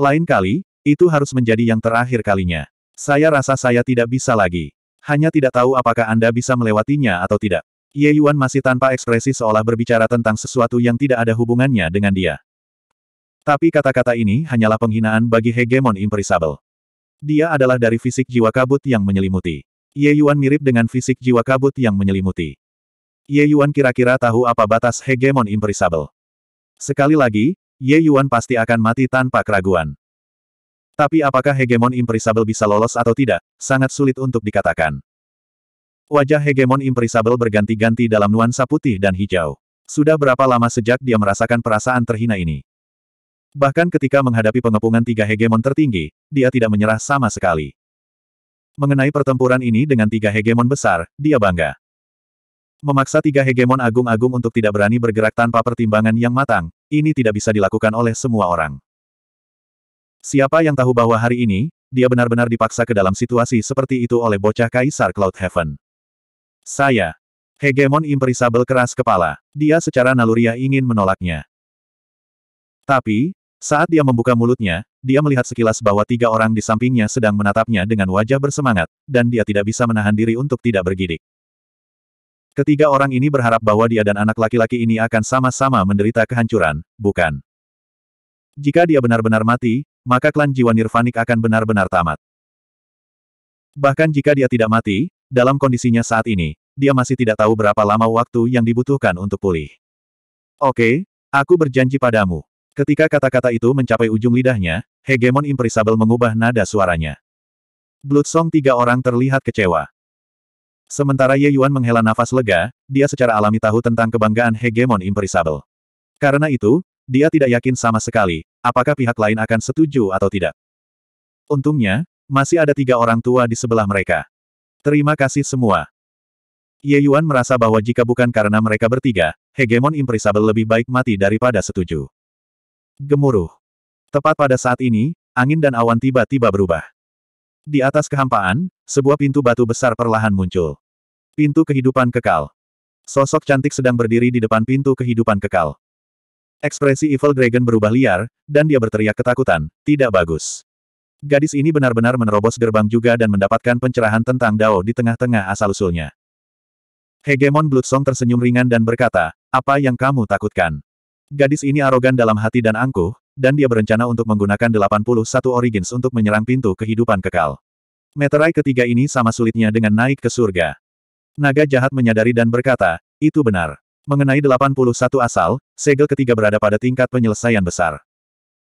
Lain kali, itu harus menjadi yang terakhir kalinya. Saya rasa saya tidak bisa lagi. Hanya tidak tahu apakah Anda bisa melewatinya atau tidak. Ye Yuan masih tanpa ekspresi seolah berbicara tentang sesuatu yang tidak ada hubungannya dengan dia. Tapi kata-kata ini hanyalah penghinaan bagi hegemon imperisabel. Dia adalah dari fisik jiwa kabut yang menyelimuti. Ye Yuan mirip dengan fisik jiwa kabut yang menyelimuti. Ye Yuan kira-kira tahu apa batas hegemon imperisabel. Sekali lagi, Ye Yuan pasti akan mati tanpa keraguan. Tapi apakah hegemon imperisabel bisa lolos atau tidak, sangat sulit untuk dikatakan. Wajah hegemon imperisabel berganti-ganti dalam nuansa putih dan hijau. Sudah berapa lama sejak dia merasakan perasaan terhina ini? Bahkan ketika menghadapi pengepungan tiga hegemon tertinggi, dia tidak menyerah sama sekali. Mengenai pertempuran ini dengan tiga hegemon besar, dia bangga. Memaksa tiga hegemon agung-agung untuk tidak berani bergerak tanpa pertimbangan yang matang, ini tidak bisa dilakukan oleh semua orang. Siapa yang tahu bahwa hari ini, dia benar-benar dipaksa ke dalam situasi seperti itu oleh bocah Kaisar Cloud Heaven. Saya. Hegemon imperisabel keras kepala. Dia secara naluriah ingin menolaknya. Tapi, saat dia membuka mulutnya, dia melihat sekilas bahwa tiga orang di sampingnya sedang menatapnya dengan wajah bersemangat, dan dia tidak bisa menahan diri untuk tidak bergidik. Ketiga orang ini berharap bahwa dia dan anak laki-laki ini akan sama-sama menderita kehancuran, bukan? Jika dia benar-benar mati, maka klan jiwa nirvanik akan benar-benar tamat. Bahkan jika dia tidak mati, dalam kondisinya saat ini, dia masih tidak tahu berapa lama waktu yang dibutuhkan untuk pulih. Oke, aku berjanji padamu. Ketika kata-kata itu mencapai ujung lidahnya, hegemon imperisabel mengubah nada suaranya. Bloodsong tiga orang terlihat kecewa. Sementara Ye Yuan menghela nafas lega, dia secara alami tahu tentang kebanggaan hegemon imperisabel. Karena itu, dia tidak yakin sama sekali, apakah pihak lain akan setuju atau tidak. Untungnya, masih ada tiga orang tua di sebelah mereka. Terima kasih semua. Ye Yuan merasa bahwa jika bukan karena mereka bertiga, hegemon imperisabel lebih baik mati daripada setuju. Gemuruh. Tepat pada saat ini, angin dan awan tiba-tiba berubah. Di atas kehampaan, sebuah pintu batu besar perlahan muncul. Pintu kehidupan kekal. Sosok cantik sedang berdiri di depan pintu kehidupan kekal. Ekspresi Evil Dragon berubah liar, dan dia berteriak ketakutan, tidak bagus. Gadis ini benar-benar menerobos gerbang juga dan mendapatkan pencerahan tentang Dao di tengah-tengah asal-usulnya. Hegemon Bloodsong tersenyum ringan dan berkata, apa yang kamu takutkan? Gadis ini arogan dalam hati dan angkuh, dan dia berencana untuk menggunakan 81 origins untuk menyerang pintu kehidupan kekal. Meterai ketiga ini sama sulitnya dengan naik ke surga. Naga jahat menyadari dan berkata, itu benar. Mengenai 81 asal, segel ketiga berada pada tingkat penyelesaian besar.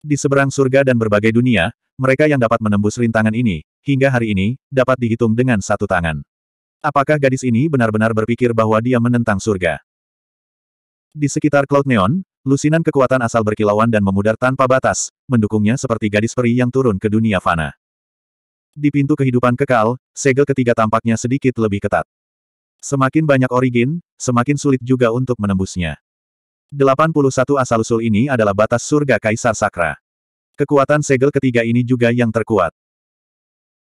Di seberang surga dan berbagai dunia, mereka yang dapat menembus rintangan ini, hingga hari ini, dapat dihitung dengan satu tangan. Apakah gadis ini benar-benar berpikir bahwa dia menentang surga? Di sekitar Cloud Neon, Lusinan kekuatan asal berkilauan dan memudar tanpa batas, mendukungnya seperti gadis peri yang turun ke dunia fana. Di pintu kehidupan kekal, segel ketiga tampaknya sedikit lebih ketat. Semakin banyak origin, semakin sulit juga untuk menembusnya. 81 asal-usul ini adalah batas surga Kaisar Sakra. Kekuatan segel ketiga ini juga yang terkuat.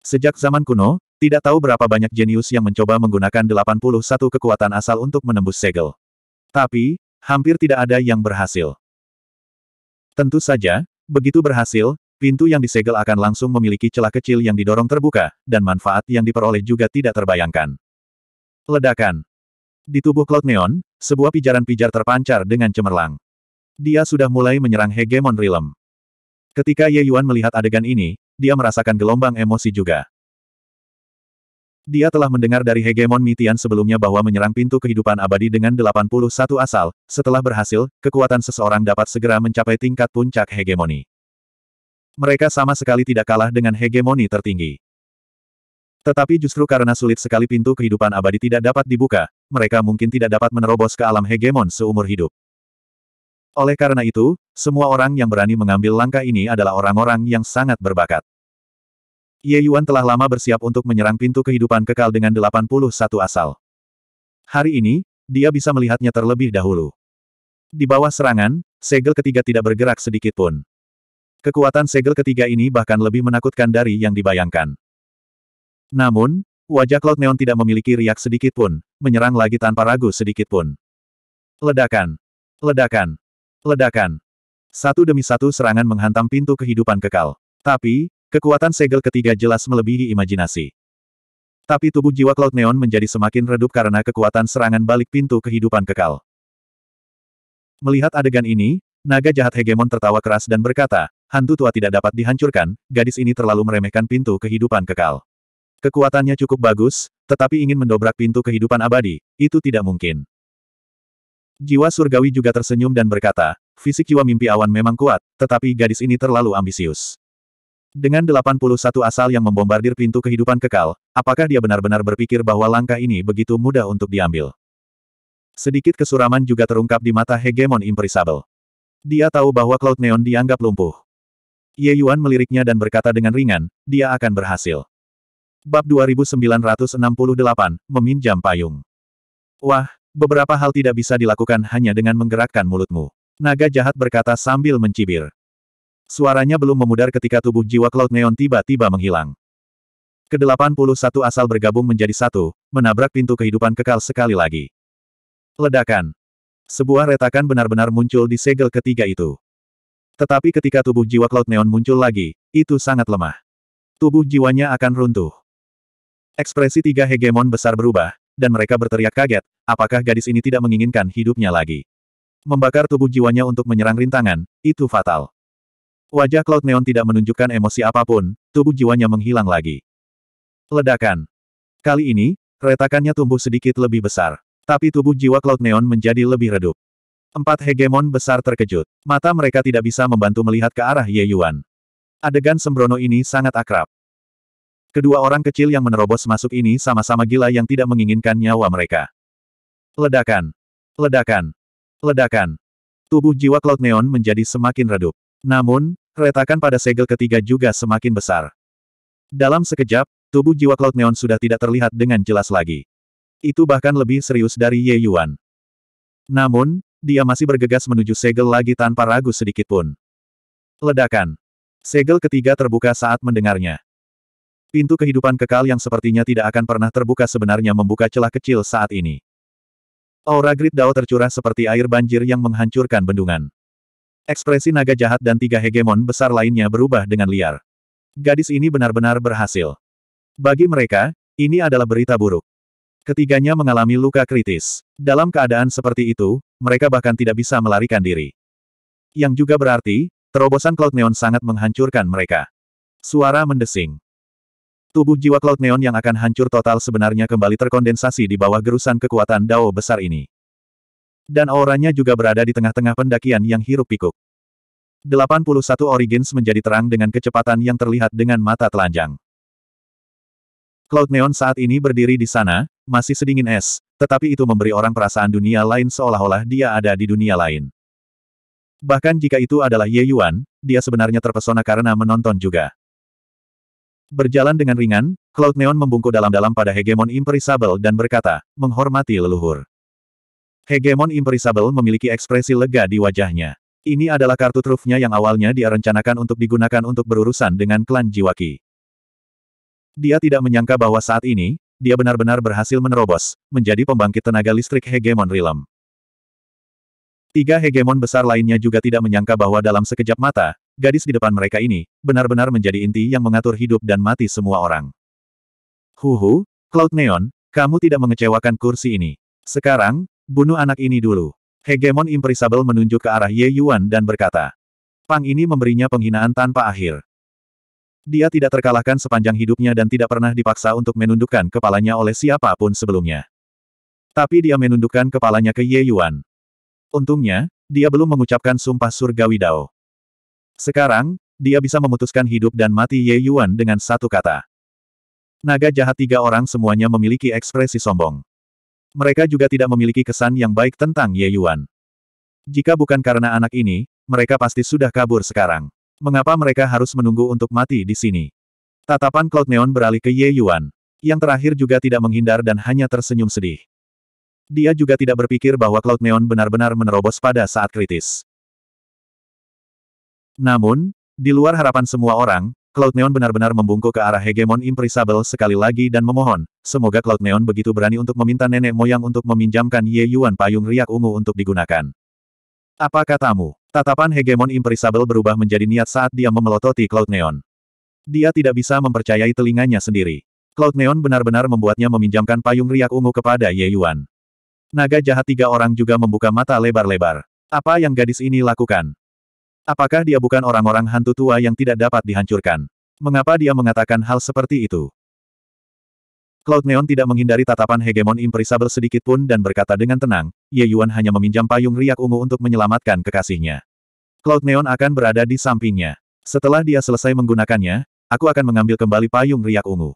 Sejak zaman kuno, tidak tahu berapa banyak jenius yang mencoba menggunakan 81 kekuatan asal untuk menembus segel. Tapi, hampir tidak ada yang berhasil. Tentu saja, begitu berhasil, pintu yang disegel akan langsung memiliki celah kecil yang didorong terbuka, dan manfaat yang diperoleh juga tidak terbayangkan. Ledakan. Di tubuh Cloud Neon, sebuah pijaran-pijar terpancar dengan cemerlang. Dia sudah mulai menyerang Hegemon Realm. Ketika Ye Yuan melihat adegan ini, dia merasakan gelombang emosi juga. Dia telah mendengar dari hegemon Mitian sebelumnya bahwa menyerang pintu kehidupan abadi dengan 81 asal, setelah berhasil, kekuatan seseorang dapat segera mencapai tingkat puncak hegemoni. Mereka sama sekali tidak kalah dengan hegemoni tertinggi. Tetapi justru karena sulit sekali pintu kehidupan abadi tidak dapat dibuka, mereka mungkin tidak dapat menerobos ke alam hegemon seumur hidup. Oleh karena itu, semua orang yang berani mengambil langkah ini adalah orang-orang yang sangat berbakat. Ye Yuan telah lama bersiap untuk menyerang pintu kehidupan kekal dengan 81 asal. Hari ini, dia bisa melihatnya terlebih dahulu. Di bawah serangan, segel ketiga tidak bergerak sedikit pun. Kekuatan segel ketiga ini bahkan lebih menakutkan dari yang dibayangkan. Namun, wajah Cloud Neon tidak memiliki riak sedikit pun, menyerang lagi tanpa ragu sedikit pun. Ledakan! Ledakan! Ledakan! Satu demi satu serangan menghantam pintu kehidupan kekal. Tapi, Kekuatan segel ketiga jelas melebihi imajinasi. Tapi tubuh jiwa Cloud Neon menjadi semakin redup karena kekuatan serangan balik pintu kehidupan kekal. Melihat adegan ini, naga jahat hegemon tertawa keras dan berkata, hantu tua tidak dapat dihancurkan, gadis ini terlalu meremehkan pintu kehidupan kekal. Kekuatannya cukup bagus, tetapi ingin mendobrak pintu kehidupan abadi, itu tidak mungkin. Jiwa surgawi juga tersenyum dan berkata, fisik jiwa mimpi awan memang kuat, tetapi gadis ini terlalu ambisius. Dengan 81 asal yang membombardir pintu kehidupan kekal, apakah dia benar-benar berpikir bahwa langkah ini begitu mudah untuk diambil? Sedikit kesuraman juga terungkap di mata hegemon imperisabel. Dia tahu bahwa Cloud Neon dianggap lumpuh. Ye Yuan meliriknya dan berkata dengan ringan, dia akan berhasil. Bab 2968, Meminjam Payung. Wah, beberapa hal tidak bisa dilakukan hanya dengan menggerakkan mulutmu. Naga jahat berkata sambil mencibir. Suaranya belum memudar ketika tubuh jiwa Cloud Neon tiba-tiba menghilang. Kedelapan puluh satu asal bergabung menjadi satu, menabrak pintu kehidupan kekal sekali lagi. Ledakan. Sebuah retakan benar-benar muncul di segel ketiga itu. Tetapi ketika tubuh jiwa Cloud Neon muncul lagi, itu sangat lemah. Tubuh jiwanya akan runtuh. Ekspresi tiga hegemon besar berubah, dan mereka berteriak kaget, apakah gadis ini tidak menginginkan hidupnya lagi. Membakar tubuh jiwanya untuk menyerang rintangan, itu fatal. Wajah Cloud Neon tidak menunjukkan emosi apapun, tubuh jiwanya menghilang lagi. Ledakan. Kali ini, retakannya tumbuh sedikit lebih besar. Tapi tubuh jiwa Cloud Neon menjadi lebih redup. Empat hegemon besar terkejut. Mata mereka tidak bisa membantu melihat ke arah Ye Yuan. Adegan sembrono ini sangat akrab. Kedua orang kecil yang menerobos masuk ini sama-sama gila yang tidak menginginkan nyawa mereka. Ledakan. Ledakan. Ledakan. Tubuh jiwa Cloud Neon menjadi semakin redup. Namun, retakan pada segel ketiga juga semakin besar. Dalam sekejap, tubuh jiwa Cloud Neon sudah tidak terlihat dengan jelas lagi. Itu bahkan lebih serius dari Ye Yuan. Namun, dia masih bergegas menuju segel lagi tanpa ragu sedikitpun. Ledakan. Segel ketiga terbuka saat mendengarnya. Pintu kehidupan kekal yang sepertinya tidak akan pernah terbuka sebenarnya membuka celah kecil saat ini. Aura Grid Dao tercurah seperti air banjir yang menghancurkan bendungan. Ekspresi naga jahat dan tiga hegemon besar lainnya berubah dengan liar. Gadis ini benar-benar berhasil. Bagi mereka, ini adalah berita buruk. Ketiganya mengalami luka kritis. Dalam keadaan seperti itu, mereka bahkan tidak bisa melarikan diri. Yang juga berarti, terobosan Cloud Neon sangat menghancurkan mereka. Suara mendesing. Tubuh jiwa Cloud Neon yang akan hancur total sebenarnya kembali terkondensasi di bawah gerusan kekuatan Dao besar ini. Dan auranya juga berada di tengah-tengah pendakian yang hirup pikuk 81 Origins menjadi terang dengan kecepatan yang terlihat dengan mata telanjang. Cloud Neon saat ini berdiri di sana, masih sedingin es, tetapi itu memberi orang perasaan dunia lain seolah-olah dia ada di dunia lain. Bahkan jika itu adalah Ye Yuan, dia sebenarnya terpesona karena menonton juga. Berjalan dengan ringan, Cloud Neon membungkuk dalam-dalam pada hegemon imperisable dan berkata, menghormati leluhur. Hegemon Imperisable memiliki ekspresi lega di wajahnya. Ini adalah kartu trufnya yang awalnya dia rencanakan untuk digunakan untuk berurusan dengan klan Jiwaki. Dia tidak menyangka bahwa saat ini, dia benar-benar berhasil menerobos, menjadi pembangkit tenaga listrik Hegemon Realm. Tiga hegemon besar lainnya juga tidak menyangka bahwa dalam sekejap mata, gadis di depan mereka ini, benar-benar menjadi inti yang mengatur hidup dan mati semua orang. Huhu, Cloud Neon, kamu tidak mengecewakan kursi ini. Sekarang, Bunuh anak ini dulu. Hegemon Imperisable menunjuk ke arah Ye Yuan dan berkata. Pang ini memberinya penghinaan tanpa akhir. Dia tidak terkalahkan sepanjang hidupnya dan tidak pernah dipaksa untuk menundukkan kepalanya oleh siapapun sebelumnya. Tapi dia menundukkan kepalanya ke Ye Yuan. Untungnya, dia belum mengucapkan sumpah surgawi Dao. Sekarang, dia bisa memutuskan hidup dan mati Ye Yuan dengan satu kata. Naga jahat tiga orang semuanya memiliki ekspresi sombong mereka juga tidak memiliki kesan yang baik tentang Ye Yuan. Jika bukan karena anak ini, mereka pasti sudah kabur sekarang. Mengapa mereka harus menunggu untuk mati di sini? Tatapan Cloud Neon beralih ke Ye Yuan. Yang terakhir juga tidak menghindar dan hanya tersenyum sedih. Dia juga tidak berpikir bahwa Cloud Neon benar-benar menerobos pada saat kritis. Namun, di luar harapan semua orang, Cloud Neon benar-benar membungkuk ke arah hegemon Imprisable sekali lagi dan memohon, semoga Cloud Neon begitu berani untuk meminta nenek moyang untuk meminjamkan Ye Yuan payung riak ungu untuk digunakan. Apa katamu? Tatapan hegemon Imprisable berubah menjadi niat saat dia memelototi Cloud Neon. Dia tidak bisa mempercayai telinganya sendiri. Cloud Neon benar-benar membuatnya meminjamkan payung riak ungu kepada Ye Yuan. Naga jahat tiga orang juga membuka mata lebar-lebar. Apa yang gadis ini lakukan? Apakah dia bukan orang-orang hantu tua yang tidak dapat dihancurkan? Mengapa dia mengatakan hal seperti itu? Cloud Neon tidak menghindari tatapan hegemon imperisabel sedikit pun dan berkata dengan tenang, Ye Yuan hanya meminjam payung riak ungu untuk menyelamatkan kekasihnya. Cloud Neon akan berada di sampingnya. Setelah dia selesai menggunakannya, aku akan mengambil kembali payung riak ungu.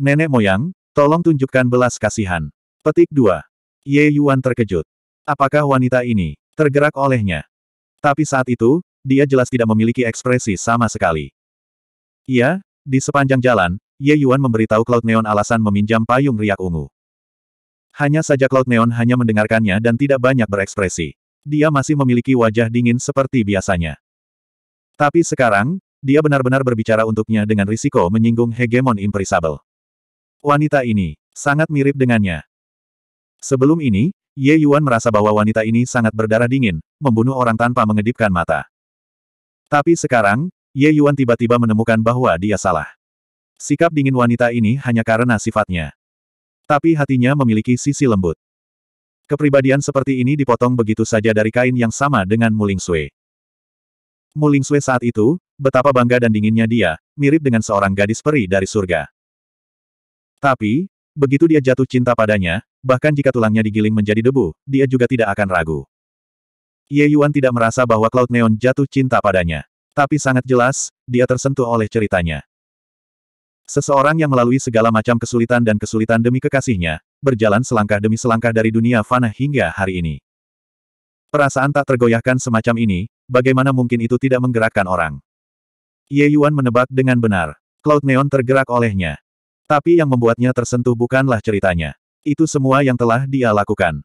Nenek moyang, tolong tunjukkan belas kasihan. Petik 2. Ye Yuan terkejut. Apakah wanita ini tergerak olehnya? Tapi saat itu, dia jelas tidak memiliki ekspresi sama sekali. Iya, di sepanjang jalan, Ye Yuan memberitahu Cloud Neon alasan meminjam payung riak ungu. Hanya saja Cloud Neon hanya mendengarkannya dan tidak banyak berekspresi. Dia masih memiliki wajah dingin seperti biasanya. Tapi sekarang, dia benar-benar berbicara untuknya dengan risiko menyinggung hegemon imperisable. Wanita ini, sangat mirip dengannya. Sebelum ini, Ye Yuan merasa bahwa wanita ini sangat berdarah dingin, membunuh orang tanpa mengedipkan mata. Tapi sekarang, Ye Yuan tiba-tiba menemukan bahwa dia salah. Sikap dingin wanita ini hanya karena sifatnya. Tapi hatinya memiliki sisi lembut. Kepribadian seperti ini dipotong begitu saja dari kain yang sama dengan Muling Sui. Muling Sui saat itu, betapa bangga dan dinginnya dia, mirip dengan seorang gadis peri dari surga. Tapi, begitu dia jatuh cinta padanya, bahkan jika tulangnya digiling menjadi debu, dia juga tidak akan ragu. Ye Yuan tidak merasa bahwa Cloud Neon jatuh cinta padanya. Tapi sangat jelas, dia tersentuh oleh ceritanya. Seseorang yang melalui segala macam kesulitan dan kesulitan demi kekasihnya, berjalan selangkah demi selangkah dari dunia fana hingga hari ini. Perasaan tak tergoyahkan semacam ini, bagaimana mungkin itu tidak menggerakkan orang? Ye Yuan menebak dengan benar. Cloud Neon tergerak olehnya. Tapi yang membuatnya tersentuh bukanlah ceritanya. Itu semua yang telah dia lakukan.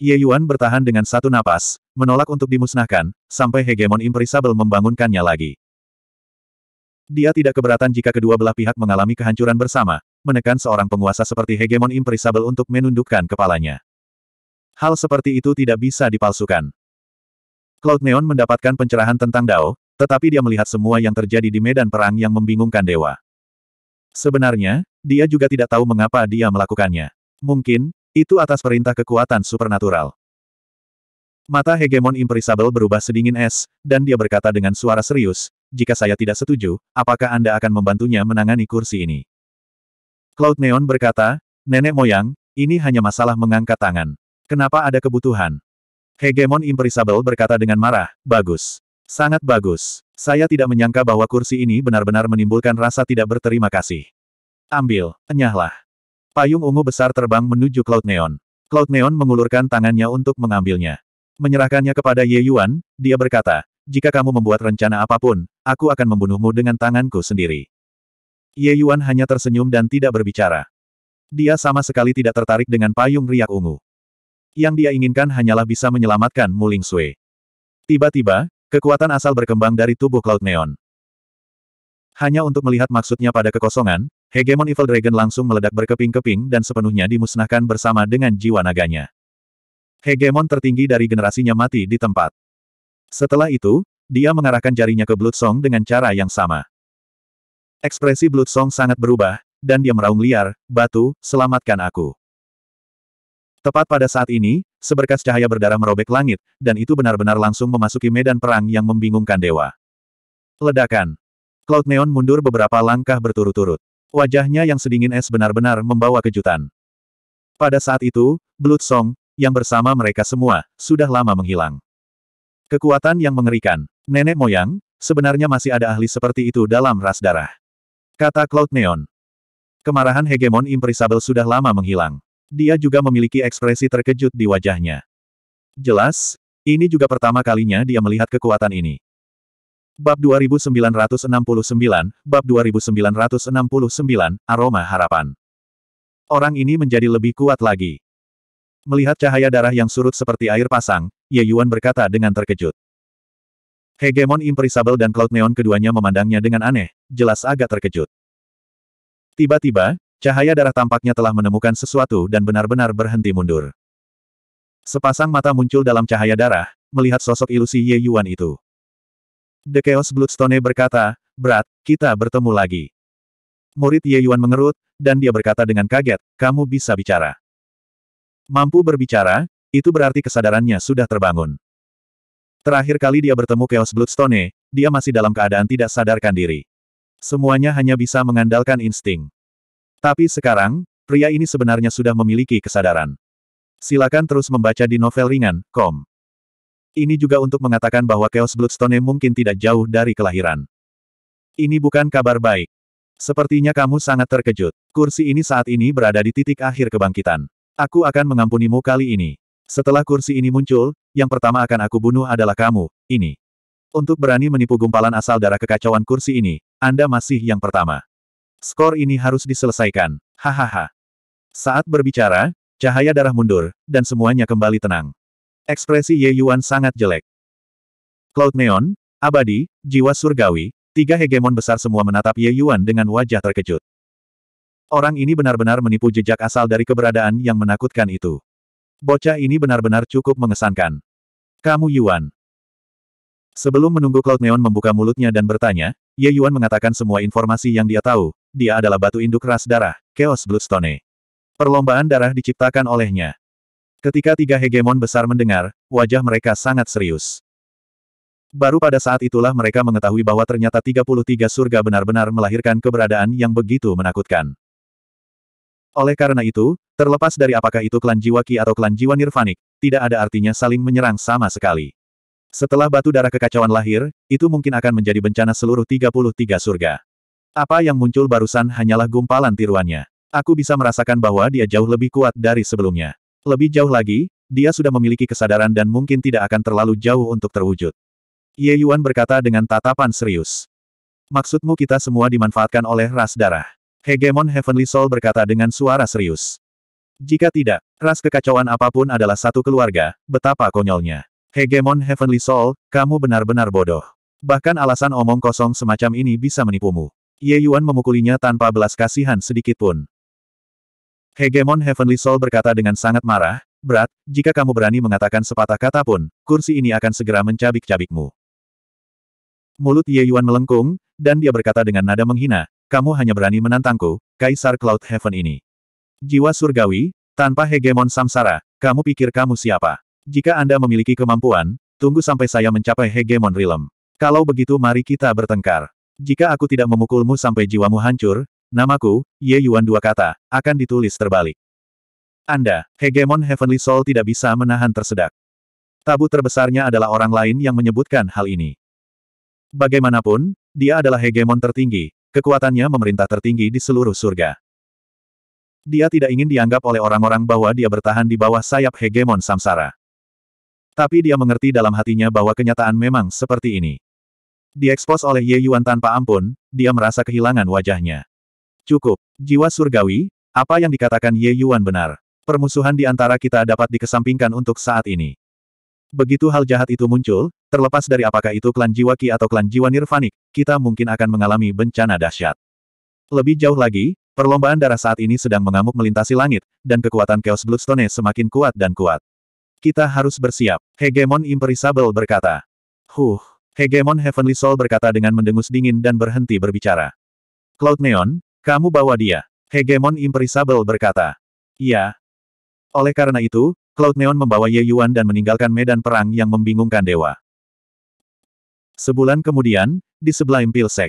Ye Yuan bertahan dengan satu napas, menolak untuk dimusnahkan, sampai hegemon imperisabel membangunkannya lagi. Dia tidak keberatan jika kedua belah pihak mengalami kehancuran bersama, menekan seorang penguasa seperti hegemon imperisabel untuk menundukkan kepalanya. Hal seperti itu tidak bisa dipalsukan. Cloud Neon mendapatkan pencerahan tentang Dao, tetapi dia melihat semua yang terjadi di medan perang yang membingungkan dewa. Sebenarnya, dia juga tidak tahu mengapa dia melakukannya. Mungkin, itu atas perintah kekuatan supernatural. Mata hegemon imperisabel berubah sedingin es, dan dia berkata dengan suara serius, jika saya tidak setuju, apakah Anda akan membantunya menangani kursi ini? Cloud Neon berkata, Nenek moyang, ini hanya masalah mengangkat tangan. Kenapa ada kebutuhan? Hegemon Imperisabel berkata dengan marah, bagus. Sangat bagus. Saya tidak menyangka bahwa kursi ini benar-benar menimbulkan rasa tidak berterima kasih. Ambil, enyahlah. Payung ungu besar terbang menuju Cloud Neon. Cloud Neon mengulurkan tangannya untuk mengambilnya. Menyerahkannya kepada Ye Yuan, dia berkata, jika kamu membuat rencana apapun, aku akan membunuhmu dengan tanganku sendiri. Ye Yuan hanya tersenyum dan tidak berbicara. Dia sama sekali tidak tertarik dengan payung riak ungu. Yang dia inginkan hanyalah bisa menyelamatkan Muling Sui. Tiba-tiba, kekuatan asal berkembang dari tubuh Cloud Neon. Hanya untuk melihat maksudnya pada kekosongan, Hegemon Evil Dragon langsung meledak berkeping-keping dan sepenuhnya dimusnahkan bersama dengan jiwa naganya. Hegemon tertinggi dari generasinya mati di tempat. Setelah itu, dia mengarahkan jarinya ke Blood Song dengan cara yang sama. Ekspresi Blood Song sangat berubah, dan dia meraung liar, batu, selamatkan aku. Tepat pada saat ini, seberkas cahaya berdarah merobek langit, dan itu benar-benar langsung memasuki medan perang yang membingungkan dewa. Ledakan. Cloud Neon mundur beberapa langkah berturut-turut. Wajahnya yang sedingin es benar-benar membawa kejutan. Pada saat itu, Blood Song, yang bersama mereka semua, sudah lama menghilang. Kekuatan yang mengerikan, nenek moyang, sebenarnya masih ada ahli seperti itu dalam ras darah. Kata Cloud Neon. Kemarahan hegemon Imprisable sudah lama menghilang. Dia juga memiliki ekspresi terkejut di wajahnya. Jelas, ini juga pertama kalinya dia melihat kekuatan ini. Bab 2969, Bab 2969, Aroma Harapan. Orang ini menjadi lebih kuat lagi. Melihat cahaya darah yang surut seperti air pasang, Ye Yuan berkata dengan terkejut. Hegemon Imperisable dan Cloud Neon keduanya memandangnya dengan aneh, jelas agak terkejut. Tiba-tiba, cahaya darah tampaknya telah menemukan sesuatu dan benar-benar berhenti mundur. Sepasang mata muncul dalam cahaya darah, melihat sosok ilusi Ye Yuan itu. The Chaos Bloodstone berkata, Berat, kita bertemu lagi. Murid Ye Yuan mengerut, dan dia berkata dengan kaget, kamu bisa bicara. Mampu berbicara, itu berarti kesadarannya sudah terbangun. Terakhir kali dia bertemu Chaos Bloodstone, dia masih dalam keadaan tidak sadarkan diri. Semuanya hanya bisa mengandalkan insting. Tapi sekarang, pria ini sebenarnya sudah memiliki kesadaran. Silakan terus membaca di novel ringan, kom. Ini juga untuk mengatakan bahwa Chaos Bloodstone mungkin tidak jauh dari kelahiran. Ini bukan kabar baik. Sepertinya kamu sangat terkejut. Kursi ini saat ini berada di titik akhir kebangkitan. Aku akan mengampunimu kali ini. Setelah kursi ini muncul, yang pertama akan aku bunuh adalah kamu, ini. Untuk berani menipu gumpalan asal darah kekacauan kursi ini, Anda masih yang pertama. Skor ini harus diselesaikan. Hahaha. Saat berbicara, cahaya darah mundur, dan semuanya kembali tenang. Ekspresi Ye Yuan sangat jelek. Cloud Neon, Abadi, Jiwa Surgawi, tiga hegemon besar semua menatap Ye Yuan dengan wajah terkejut. Orang ini benar-benar menipu jejak asal dari keberadaan yang menakutkan itu. Bocah ini benar-benar cukup mengesankan. Kamu Yuan. Sebelum menunggu Cloud Neon membuka mulutnya dan bertanya, Ye Yuan mengatakan semua informasi yang dia tahu, dia adalah batu induk ras darah, Chaos Bloodstone. Perlombaan darah diciptakan olehnya. Ketika tiga hegemon besar mendengar, wajah mereka sangat serius. Baru pada saat itulah mereka mengetahui bahwa ternyata 33 surga benar-benar melahirkan keberadaan yang begitu menakutkan. Oleh karena itu, terlepas dari apakah itu klan jiwa ki atau klan jiwa nirvanik, tidak ada artinya saling menyerang sama sekali. Setelah batu darah kekacauan lahir, itu mungkin akan menjadi bencana seluruh 33 surga. Apa yang muncul barusan hanyalah gumpalan tiruannya. Aku bisa merasakan bahwa dia jauh lebih kuat dari sebelumnya. Lebih jauh lagi, dia sudah memiliki kesadaran dan mungkin tidak akan terlalu jauh untuk terwujud. Ye Yuan berkata dengan tatapan serius. Maksudmu kita semua dimanfaatkan oleh ras darah. Hegemon Heavenly Soul berkata dengan suara serius. Jika tidak, ras kekacauan apapun adalah satu keluarga, betapa konyolnya. Hegemon Heavenly Soul, kamu benar-benar bodoh. Bahkan alasan omong kosong semacam ini bisa menipumu. Ye Yuan memukulinya tanpa belas kasihan sedikitpun. Hegemon Heavenly Soul berkata dengan sangat marah, berat, jika kamu berani mengatakan sepatah kata pun, kursi ini akan segera mencabik-cabikmu. Mulut Ye Yuan melengkung, dan dia berkata dengan nada menghina, kamu hanya berani menantangku, Kaisar Cloud Heaven ini. Jiwa surgawi, tanpa hegemon samsara, kamu pikir kamu siapa? Jika Anda memiliki kemampuan, tunggu sampai saya mencapai hegemon realm. Kalau begitu mari kita bertengkar. Jika aku tidak memukulmu sampai jiwamu hancur, Namaku, Ye Yuan dua kata, akan ditulis terbalik. Anda, hegemon Heavenly Soul tidak bisa menahan tersedak. Tabu terbesarnya adalah orang lain yang menyebutkan hal ini. Bagaimanapun, dia adalah hegemon tertinggi, kekuatannya memerintah tertinggi di seluruh surga. Dia tidak ingin dianggap oleh orang-orang bahwa dia bertahan di bawah sayap hegemon samsara. Tapi dia mengerti dalam hatinya bahwa kenyataan memang seperti ini. Diekspos oleh Ye Yuan tanpa ampun, dia merasa kehilangan wajahnya. Cukup. Jiwa surgawi, apa yang dikatakan Ye Yuan benar. Permusuhan di antara kita dapat dikesampingkan untuk saat ini. Begitu hal jahat itu muncul, terlepas dari apakah itu klan jiwa ki atau klan jiwa nirvanik, kita mungkin akan mengalami bencana dahsyat. Lebih jauh lagi, perlombaan darah saat ini sedang mengamuk melintasi langit, dan kekuatan Chaos Bloodstone semakin kuat dan kuat. Kita harus bersiap, Hegemon Imperisable berkata. Huh, Hegemon Heavenly Soul berkata dengan mendengus dingin dan berhenti berbicara. Cloud Neon, kamu bawa dia. Hegemon Imperisable berkata. Iya. Oleh karena itu, Cloud Neon membawa Ye Yuan dan meninggalkan medan perang yang membingungkan dewa. Sebulan kemudian, di sebelah Sek.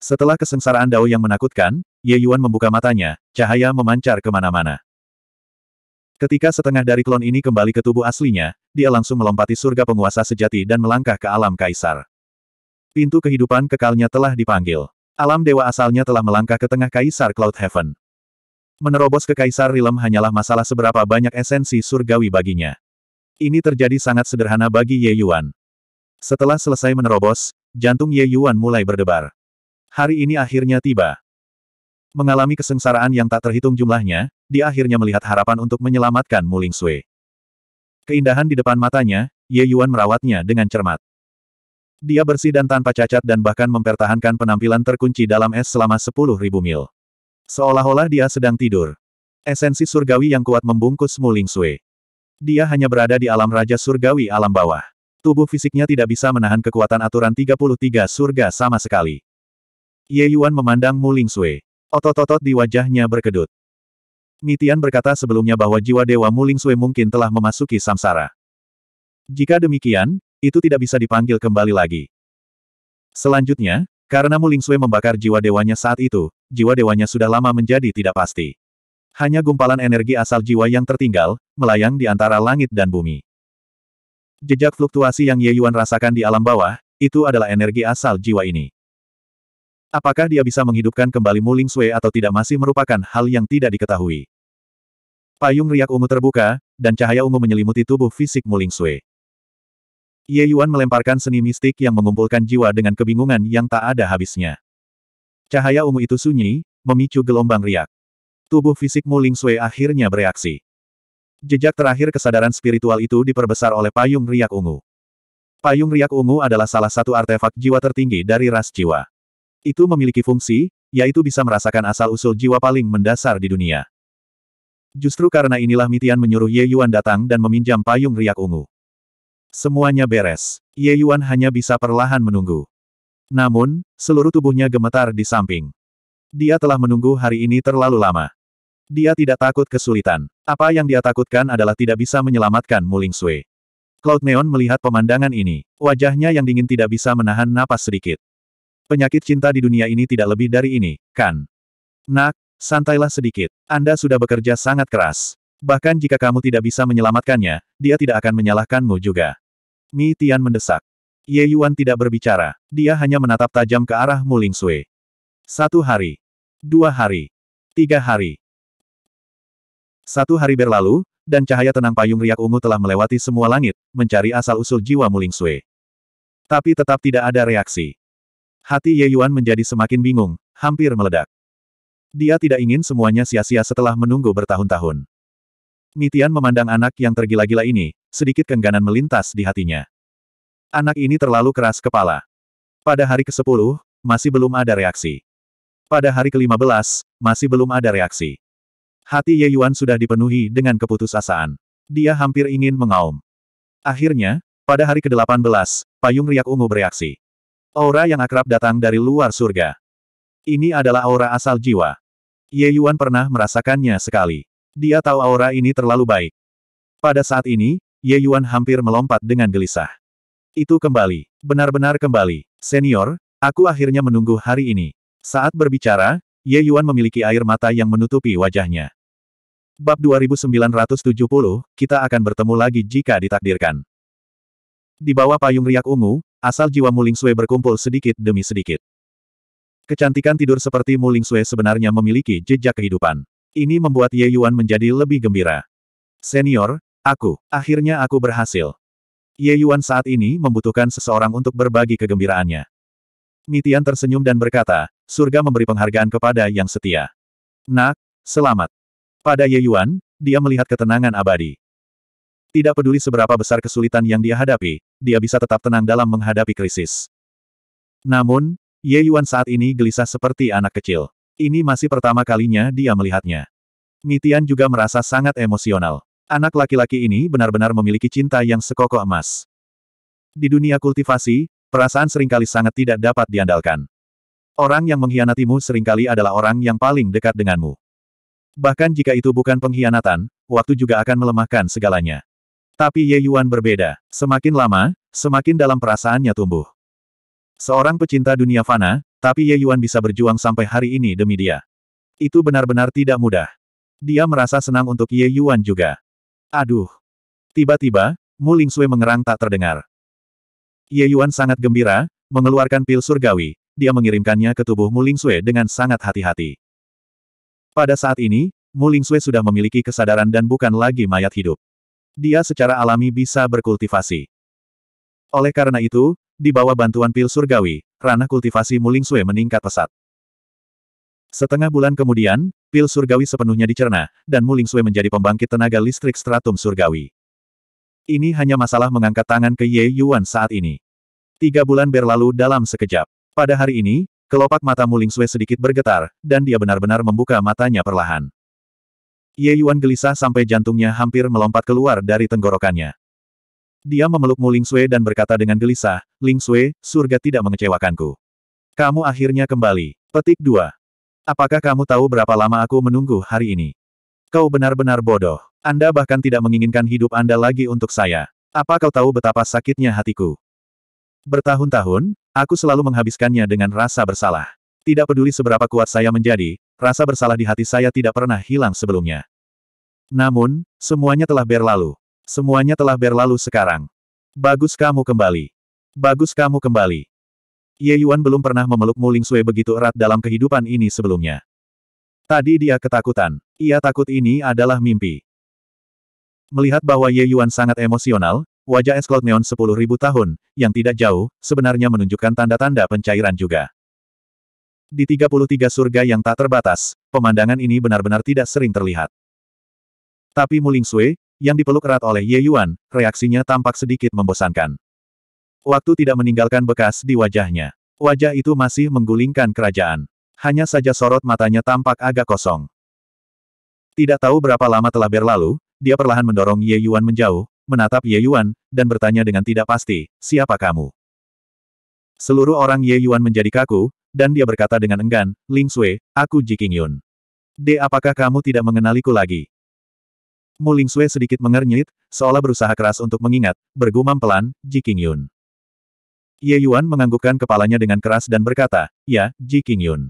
Setelah kesengsaraan Dao yang menakutkan, Ye Yuan membuka matanya, cahaya memancar kemana-mana. Ketika setengah dari klon ini kembali ke tubuh aslinya, dia langsung melompati surga penguasa sejati dan melangkah ke alam kaisar. Pintu kehidupan kekalnya telah dipanggil. Alam dewa asalnya telah melangkah ke tengah Kaisar Cloud Heaven. Menerobos ke Kaisar Rilem hanyalah masalah seberapa banyak esensi surgawi baginya. Ini terjadi sangat sederhana bagi Ye Yuan. Setelah selesai menerobos, jantung Ye Yuan mulai berdebar. Hari ini akhirnya tiba. Mengalami kesengsaraan yang tak terhitung jumlahnya, dia akhirnya melihat harapan untuk menyelamatkan Muling Sui. Keindahan di depan matanya, Ye Yuan merawatnya dengan cermat. Dia bersih dan tanpa cacat dan bahkan mempertahankan penampilan terkunci dalam es selama 10.000 mil. Seolah-olah dia sedang tidur. Esensi surgawi yang kuat membungkus Muling Sui. Dia hanya berada di alam raja surgawi alam bawah. Tubuh fisiknya tidak bisa menahan kekuatan aturan 33 surga sama sekali. Ye Yuan memandang Muling Sui. Otot-otot di wajahnya berkedut. Mitian berkata sebelumnya bahwa jiwa Dewa Muling Sui mungkin telah memasuki samsara. Jika demikian, itu tidak bisa dipanggil kembali lagi. Selanjutnya, karena Mu Sui membakar jiwa dewanya saat itu, jiwa dewanya sudah lama menjadi tidak pasti. Hanya gumpalan energi asal jiwa yang tertinggal, melayang di antara langit dan bumi. Jejak fluktuasi yang Ye Yuan rasakan di alam bawah, itu adalah energi asal jiwa ini. Apakah dia bisa menghidupkan kembali Muling Sui atau tidak masih merupakan hal yang tidak diketahui. Payung riak ungu terbuka, dan cahaya ungu menyelimuti tubuh fisik Muling Sui. Ye Yuan melemparkan seni mistik yang mengumpulkan jiwa dengan kebingungan yang tak ada habisnya. Cahaya ungu itu sunyi, memicu gelombang riak. Tubuh fisik Mu Ling Sui akhirnya bereaksi. Jejak terakhir kesadaran spiritual itu diperbesar oleh payung riak ungu. Payung riak ungu adalah salah satu artefak jiwa tertinggi dari ras jiwa. Itu memiliki fungsi, yaitu bisa merasakan asal-usul jiwa paling mendasar di dunia. Justru karena inilah Mitian menyuruh Ye Yuan datang dan meminjam payung riak ungu. Semuanya beres. Ye Yuan hanya bisa perlahan menunggu. Namun, seluruh tubuhnya gemetar di samping. Dia telah menunggu hari ini terlalu lama. Dia tidak takut kesulitan. Apa yang dia takutkan adalah tidak bisa menyelamatkan Muling Sui. Cloud Neon melihat pemandangan ini. Wajahnya yang dingin tidak bisa menahan napas sedikit. Penyakit cinta di dunia ini tidak lebih dari ini, kan? Nak, santailah sedikit. Anda sudah bekerja sangat keras. Bahkan jika kamu tidak bisa menyelamatkannya, dia tidak akan menyalahkanmu juga. Mi Tian mendesak. Ye Yuan tidak berbicara. Dia hanya menatap tajam ke arah Muling Sui. Satu hari. Dua hari. Tiga hari. Satu hari berlalu, dan cahaya tenang payung riak ungu telah melewati semua langit, mencari asal-usul jiwa Muling Sui. Tapi tetap tidak ada reaksi. Hati Ye Yuan menjadi semakin bingung, hampir meledak. Dia tidak ingin semuanya sia-sia setelah menunggu bertahun-tahun. Mitian memandang anak yang tergila-gila ini, sedikit kengganan melintas di hatinya. Anak ini terlalu keras kepala. Pada hari ke-10, masih belum ada reaksi. Pada hari ke-15, masih belum ada reaksi. Hati Ye Yuan sudah dipenuhi dengan keputusasaan. Dia hampir ingin mengaum. Akhirnya, pada hari ke-18, payung riak ungu bereaksi. Aura yang akrab datang dari luar surga. Ini adalah aura asal jiwa. Ye Yuan pernah merasakannya sekali. Dia tahu aura ini terlalu baik. Pada saat ini, Ye Yuan hampir melompat dengan gelisah. Itu kembali. Benar-benar kembali. Senior, aku akhirnya menunggu hari ini. Saat berbicara, Ye Yuan memiliki air mata yang menutupi wajahnya. Bab 2970, kita akan bertemu lagi jika ditakdirkan. Di bawah payung riak ungu, asal jiwa Muling Sue berkumpul sedikit demi sedikit. Kecantikan tidur seperti Muling Sue sebenarnya memiliki jejak kehidupan. Ini membuat Ye Yuan menjadi lebih gembira. Senior, aku, akhirnya aku berhasil. Ye Yuan saat ini membutuhkan seseorang untuk berbagi kegembiraannya. Mitian tersenyum dan berkata, surga memberi penghargaan kepada yang setia. Nak, selamat. Pada Ye Yuan, dia melihat ketenangan abadi. Tidak peduli seberapa besar kesulitan yang dia hadapi, dia bisa tetap tenang dalam menghadapi krisis. Namun, Ye Yuan saat ini gelisah seperti anak kecil. Ini masih pertama kalinya dia melihatnya. Mitian juga merasa sangat emosional. Anak laki-laki ini benar-benar memiliki cinta yang sekoko emas. Di dunia kultivasi, perasaan seringkali sangat tidak dapat diandalkan. Orang yang mengkhianatimu seringkali adalah orang yang paling dekat denganmu. Bahkan jika itu bukan pengkhianatan, waktu juga akan melemahkan segalanya. Tapi Ye Yuan berbeda. Semakin lama, semakin dalam perasaannya tumbuh. Seorang pecinta dunia fana, tapi Ye Yuan bisa berjuang sampai hari ini demi dia. Itu benar-benar tidak mudah. Dia merasa senang untuk Ye Yuan juga. Aduh. Tiba-tiba, Mu Ling Sui mengerang tak terdengar. Ye Yuan sangat gembira, mengeluarkan pil surgawi, dia mengirimkannya ke tubuh Mu Ling Sui dengan sangat hati-hati. Pada saat ini, Mu Ling Sui sudah memiliki kesadaran dan bukan lagi mayat hidup. Dia secara alami bisa berkultivasi. Oleh karena itu, di bawah bantuan pil surgawi, ranah kultivasi Muling Sue meningkat pesat. Setengah bulan kemudian, pil surgawi sepenuhnya dicerna, dan Muling Sue menjadi pembangkit tenaga listrik stratum surgawi. Ini hanya masalah mengangkat tangan ke Ye Yuan saat ini. Tiga bulan berlalu dalam sekejap. Pada hari ini, kelopak mata Muling Sue sedikit bergetar, dan dia benar-benar membuka matanya perlahan. Ye Yuan gelisah sampai jantungnya hampir melompat keluar dari tenggorokannya. Dia memeluk Ling Sui dan berkata dengan gelisah, Ling Sui, surga tidak mengecewakanku. Kamu akhirnya kembali. Petik 2. Apakah kamu tahu berapa lama aku menunggu hari ini? Kau benar-benar bodoh. Anda bahkan tidak menginginkan hidup Anda lagi untuk saya. Apa kau tahu betapa sakitnya hatiku? Bertahun-tahun, aku selalu menghabiskannya dengan rasa bersalah. Tidak peduli seberapa kuat saya menjadi, rasa bersalah di hati saya tidak pernah hilang sebelumnya. Namun, semuanya telah berlalu. Semuanya telah berlalu sekarang. Bagus kamu kembali. Bagus kamu kembali. Ye Yuan belum pernah memeluk Mu Sui begitu erat dalam kehidupan ini sebelumnya. Tadi dia ketakutan. Ia takut ini adalah mimpi. Melihat bahwa Ye Yuan sangat emosional, wajah es Cloud Neon 10.000 tahun, yang tidak jauh, sebenarnya menunjukkan tanda-tanda pencairan juga. Di 33 surga yang tak terbatas, pemandangan ini benar-benar tidak sering terlihat. Tapi Muling Sui, yang dipeluk erat oleh Ye Yuan, reaksinya tampak sedikit membosankan. Waktu tidak meninggalkan bekas di wajahnya. Wajah itu masih menggulingkan kerajaan. Hanya saja sorot matanya tampak agak kosong. Tidak tahu berapa lama telah berlalu, dia perlahan mendorong Ye Yuan menjauh, menatap Ye Yuan, dan bertanya dengan tidak pasti, siapa kamu? Seluruh orang Ye Yuan menjadi kaku, dan dia berkata dengan enggan, Ling Sui, aku Ji King Yun. De, apakah kamu tidak mengenaliku lagi? Mu Sui sedikit mengernyit, seolah berusaha keras untuk mengingat, bergumam pelan, Ji King Yun. Ye Yuan menganggukkan kepalanya dengan keras dan berkata, ya, Ji King Yun.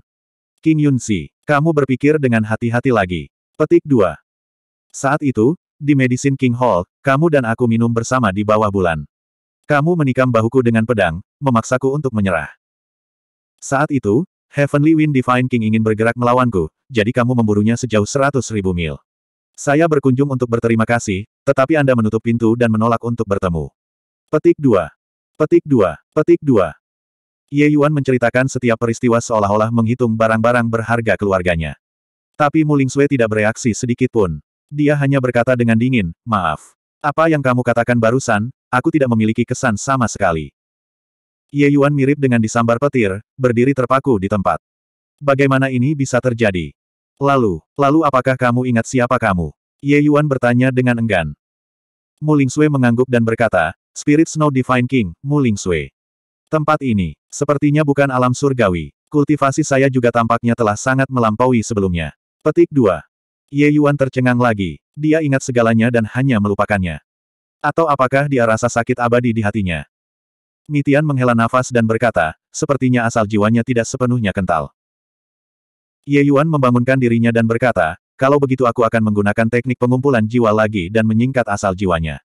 King Yun Si, kamu berpikir dengan hati-hati lagi. Petik 2. Saat itu, di Medicine King Hall, kamu dan aku minum bersama di bawah bulan. Kamu menikam bahuku dengan pedang, memaksaku untuk menyerah. Saat itu, Heavenly Wind Divine King ingin bergerak melawanku, jadi kamu memburunya sejauh seratus ribu mil. Saya berkunjung untuk berterima kasih, tetapi Anda menutup pintu dan menolak untuk bertemu. Petik 2. Petik 2. Petik 2. Ye Yuan menceritakan setiap peristiwa seolah-olah menghitung barang-barang berharga keluarganya. Tapi Muling Sui tidak bereaksi sedikit pun. Dia hanya berkata dengan dingin, maaf. Apa yang kamu katakan barusan, aku tidak memiliki kesan sama sekali. Ye Yuan mirip dengan disambar petir, berdiri terpaku di tempat. Bagaimana ini bisa terjadi? Lalu, lalu apakah kamu ingat siapa kamu? Ye Yuan bertanya dengan enggan. Mu Sui mengangguk dan berkata, Spirit Snow Divine King, Mu Sui. Tempat ini, sepertinya bukan alam surgawi. Kultivasi saya juga tampaknya telah sangat melampaui sebelumnya. Petik 2. Ye Yuan tercengang lagi. Dia ingat segalanya dan hanya melupakannya. Atau apakah dia rasa sakit abadi di hatinya? Mitian menghela nafas dan berkata, sepertinya asal jiwanya tidak sepenuhnya kental. Ye Yuan membangunkan dirinya dan berkata, kalau begitu aku akan menggunakan teknik pengumpulan jiwa lagi dan menyingkat asal jiwanya.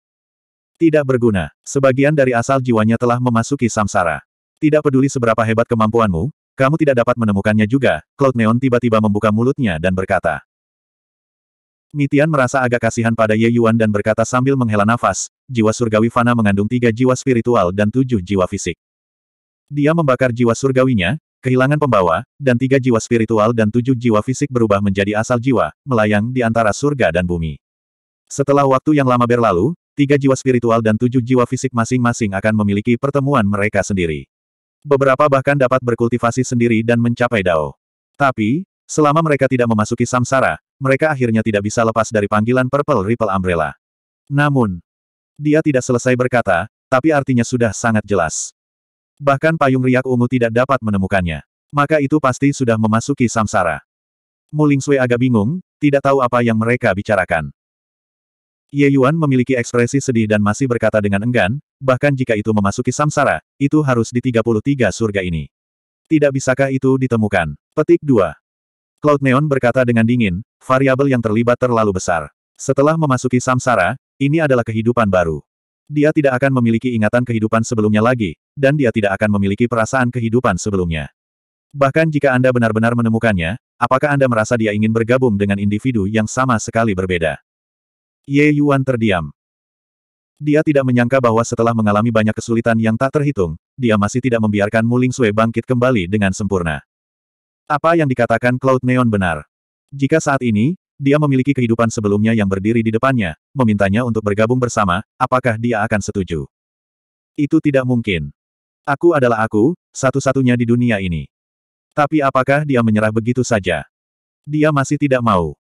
Tidak berguna, sebagian dari asal jiwanya telah memasuki samsara. Tidak peduli seberapa hebat kemampuanmu, kamu tidak dapat menemukannya juga, Cloud Neon tiba-tiba membuka mulutnya dan berkata. Mitian merasa agak kasihan pada Ye Yuan dan berkata sambil menghela nafas, jiwa surgawi Fana mengandung tiga jiwa spiritual dan tujuh jiwa fisik. Dia membakar jiwa surgawinya, kehilangan pembawa, dan tiga jiwa spiritual dan tujuh jiwa fisik berubah menjadi asal jiwa, melayang di antara surga dan bumi. Setelah waktu yang lama berlalu, tiga jiwa spiritual dan tujuh jiwa fisik masing-masing akan memiliki pertemuan mereka sendiri. Beberapa bahkan dapat berkultivasi sendiri dan mencapai dao. Tapi, selama mereka tidak memasuki samsara, mereka akhirnya tidak bisa lepas dari panggilan Purple Ripple Umbrella. Namun, dia tidak selesai berkata, tapi artinya sudah sangat jelas. Bahkan payung riak ungu tidak dapat menemukannya. Maka itu pasti sudah memasuki samsara. Muling Sui agak bingung, tidak tahu apa yang mereka bicarakan. Ye Yuan memiliki ekspresi sedih dan masih berkata dengan enggan, bahkan jika itu memasuki samsara, itu harus di 33 surga ini. Tidak bisakah itu ditemukan? Petik 2. Cloud Neon berkata dengan dingin, variabel yang terlibat terlalu besar. Setelah memasuki samsara, ini adalah kehidupan baru. Dia tidak akan memiliki ingatan kehidupan sebelumnya lagi, dan dia tidak akan memiliki perasaan kehidupan sebelumnya. Bahkan jika Anda benar-benar menemukannya, apakah Anda merasa dia ingin bergabung dengan individu yang sama sekali berbeda? Ye Yuan terdiam. Dia tidak menyangka bahwa setelah mengalami banyak kesulitan yang tak terhitung, dia masih tidak membiarkan Muling Sui bangkit kembali dengan sempurna. Apa yang dikatakan Cloud Neon benar? Jika saat ini, dia memiliki kehidupan sebelumnya yang berdiri di depannya, memintanya untuk bergabung bersama, apakah dia akan setuju? Itu tidak mungkin. Aku adalah aku, satu-satunya di dunia ini. Tapi apakah dia menyerah begitu saja? Dia masih tidak mau.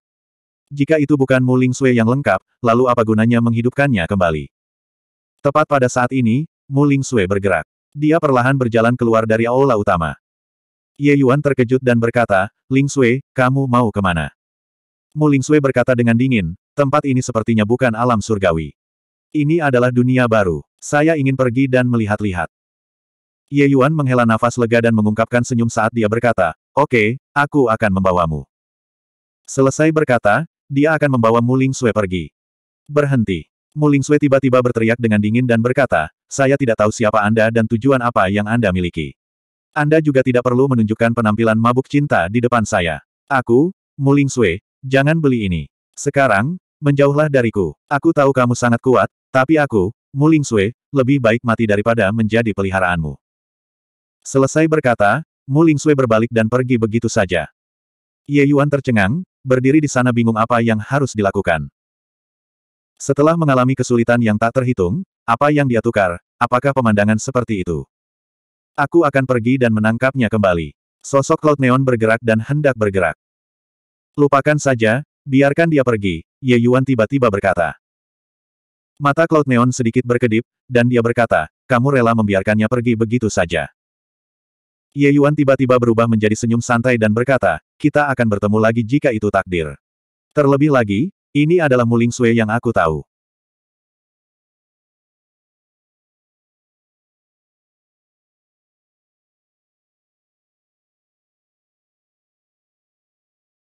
Jika itu bukan Mu Ling Sui yang lengkap, lalu apa gunanya menghidupkannya kembali? Tepat pada saat ini, Mu Ling Sui bergerak. Dia perlahan berjalan keluar dari aula utama. Ye Yuan terkejut dan berkata, Ling Sui, kamu mau kemana? Mu Ling Sui berkata dengan dingin, tempat ini sepertinya bukan alam surgawi. Ini adalah dunia baru. Saya ingin pergi dan melihat-lihat. Ye Yuan menghela nafas lega dan mengungkapkan senyum saat dia berkata, Oke, okay, aku akan membawamu. Selesai berkata, dia akan membawa Muling Sue pergi. Berhenti. Muling Sue tiba-tiba berteriak dengan dingin dan berkata, Saya tidak tahu siapa Anda dan tujuan apa yang Anda miliki. Anda juga tidak perlu menunjukkan penampilan mabuk cinta di depan saya. Aku, Muling Sue, jangan beli ini. Sekarang, menjauhlah dariku. Aku tahu kamu sangat kuat, tapi aku, Muling Sue, lebih baik mati daripada menjadi peliharaanmu. Selesai berkata, Mu Lingxue berbalik dan pergi begitu saja. Ye Yuan tercengang, berdiri di sana bingung apa yang harus dilakukan. Setelah mengalami kesulitan yang tak terhitung, apa yang dia tukar, apakah pemandangan seperti itu? Aku akan pergi dan menangkapnya kembali. Sosok Cloud Neon bergerak dan hendak bergerak. Lupakan saja, biarkan dia pergi, Ye Yuan tiba-tiba berkata. Mata Cloud Neon sedikit berkedip, dan dia berkata, kamu rela membiarkannya pergi begitu saja. Ye Yuan tiba-tiba berubah menjadi senyum santai dan berkata, kita akan bertemu lagi jika itu takdir. Terlebih lagi, ini adalah Muling Sui yang aku tahu.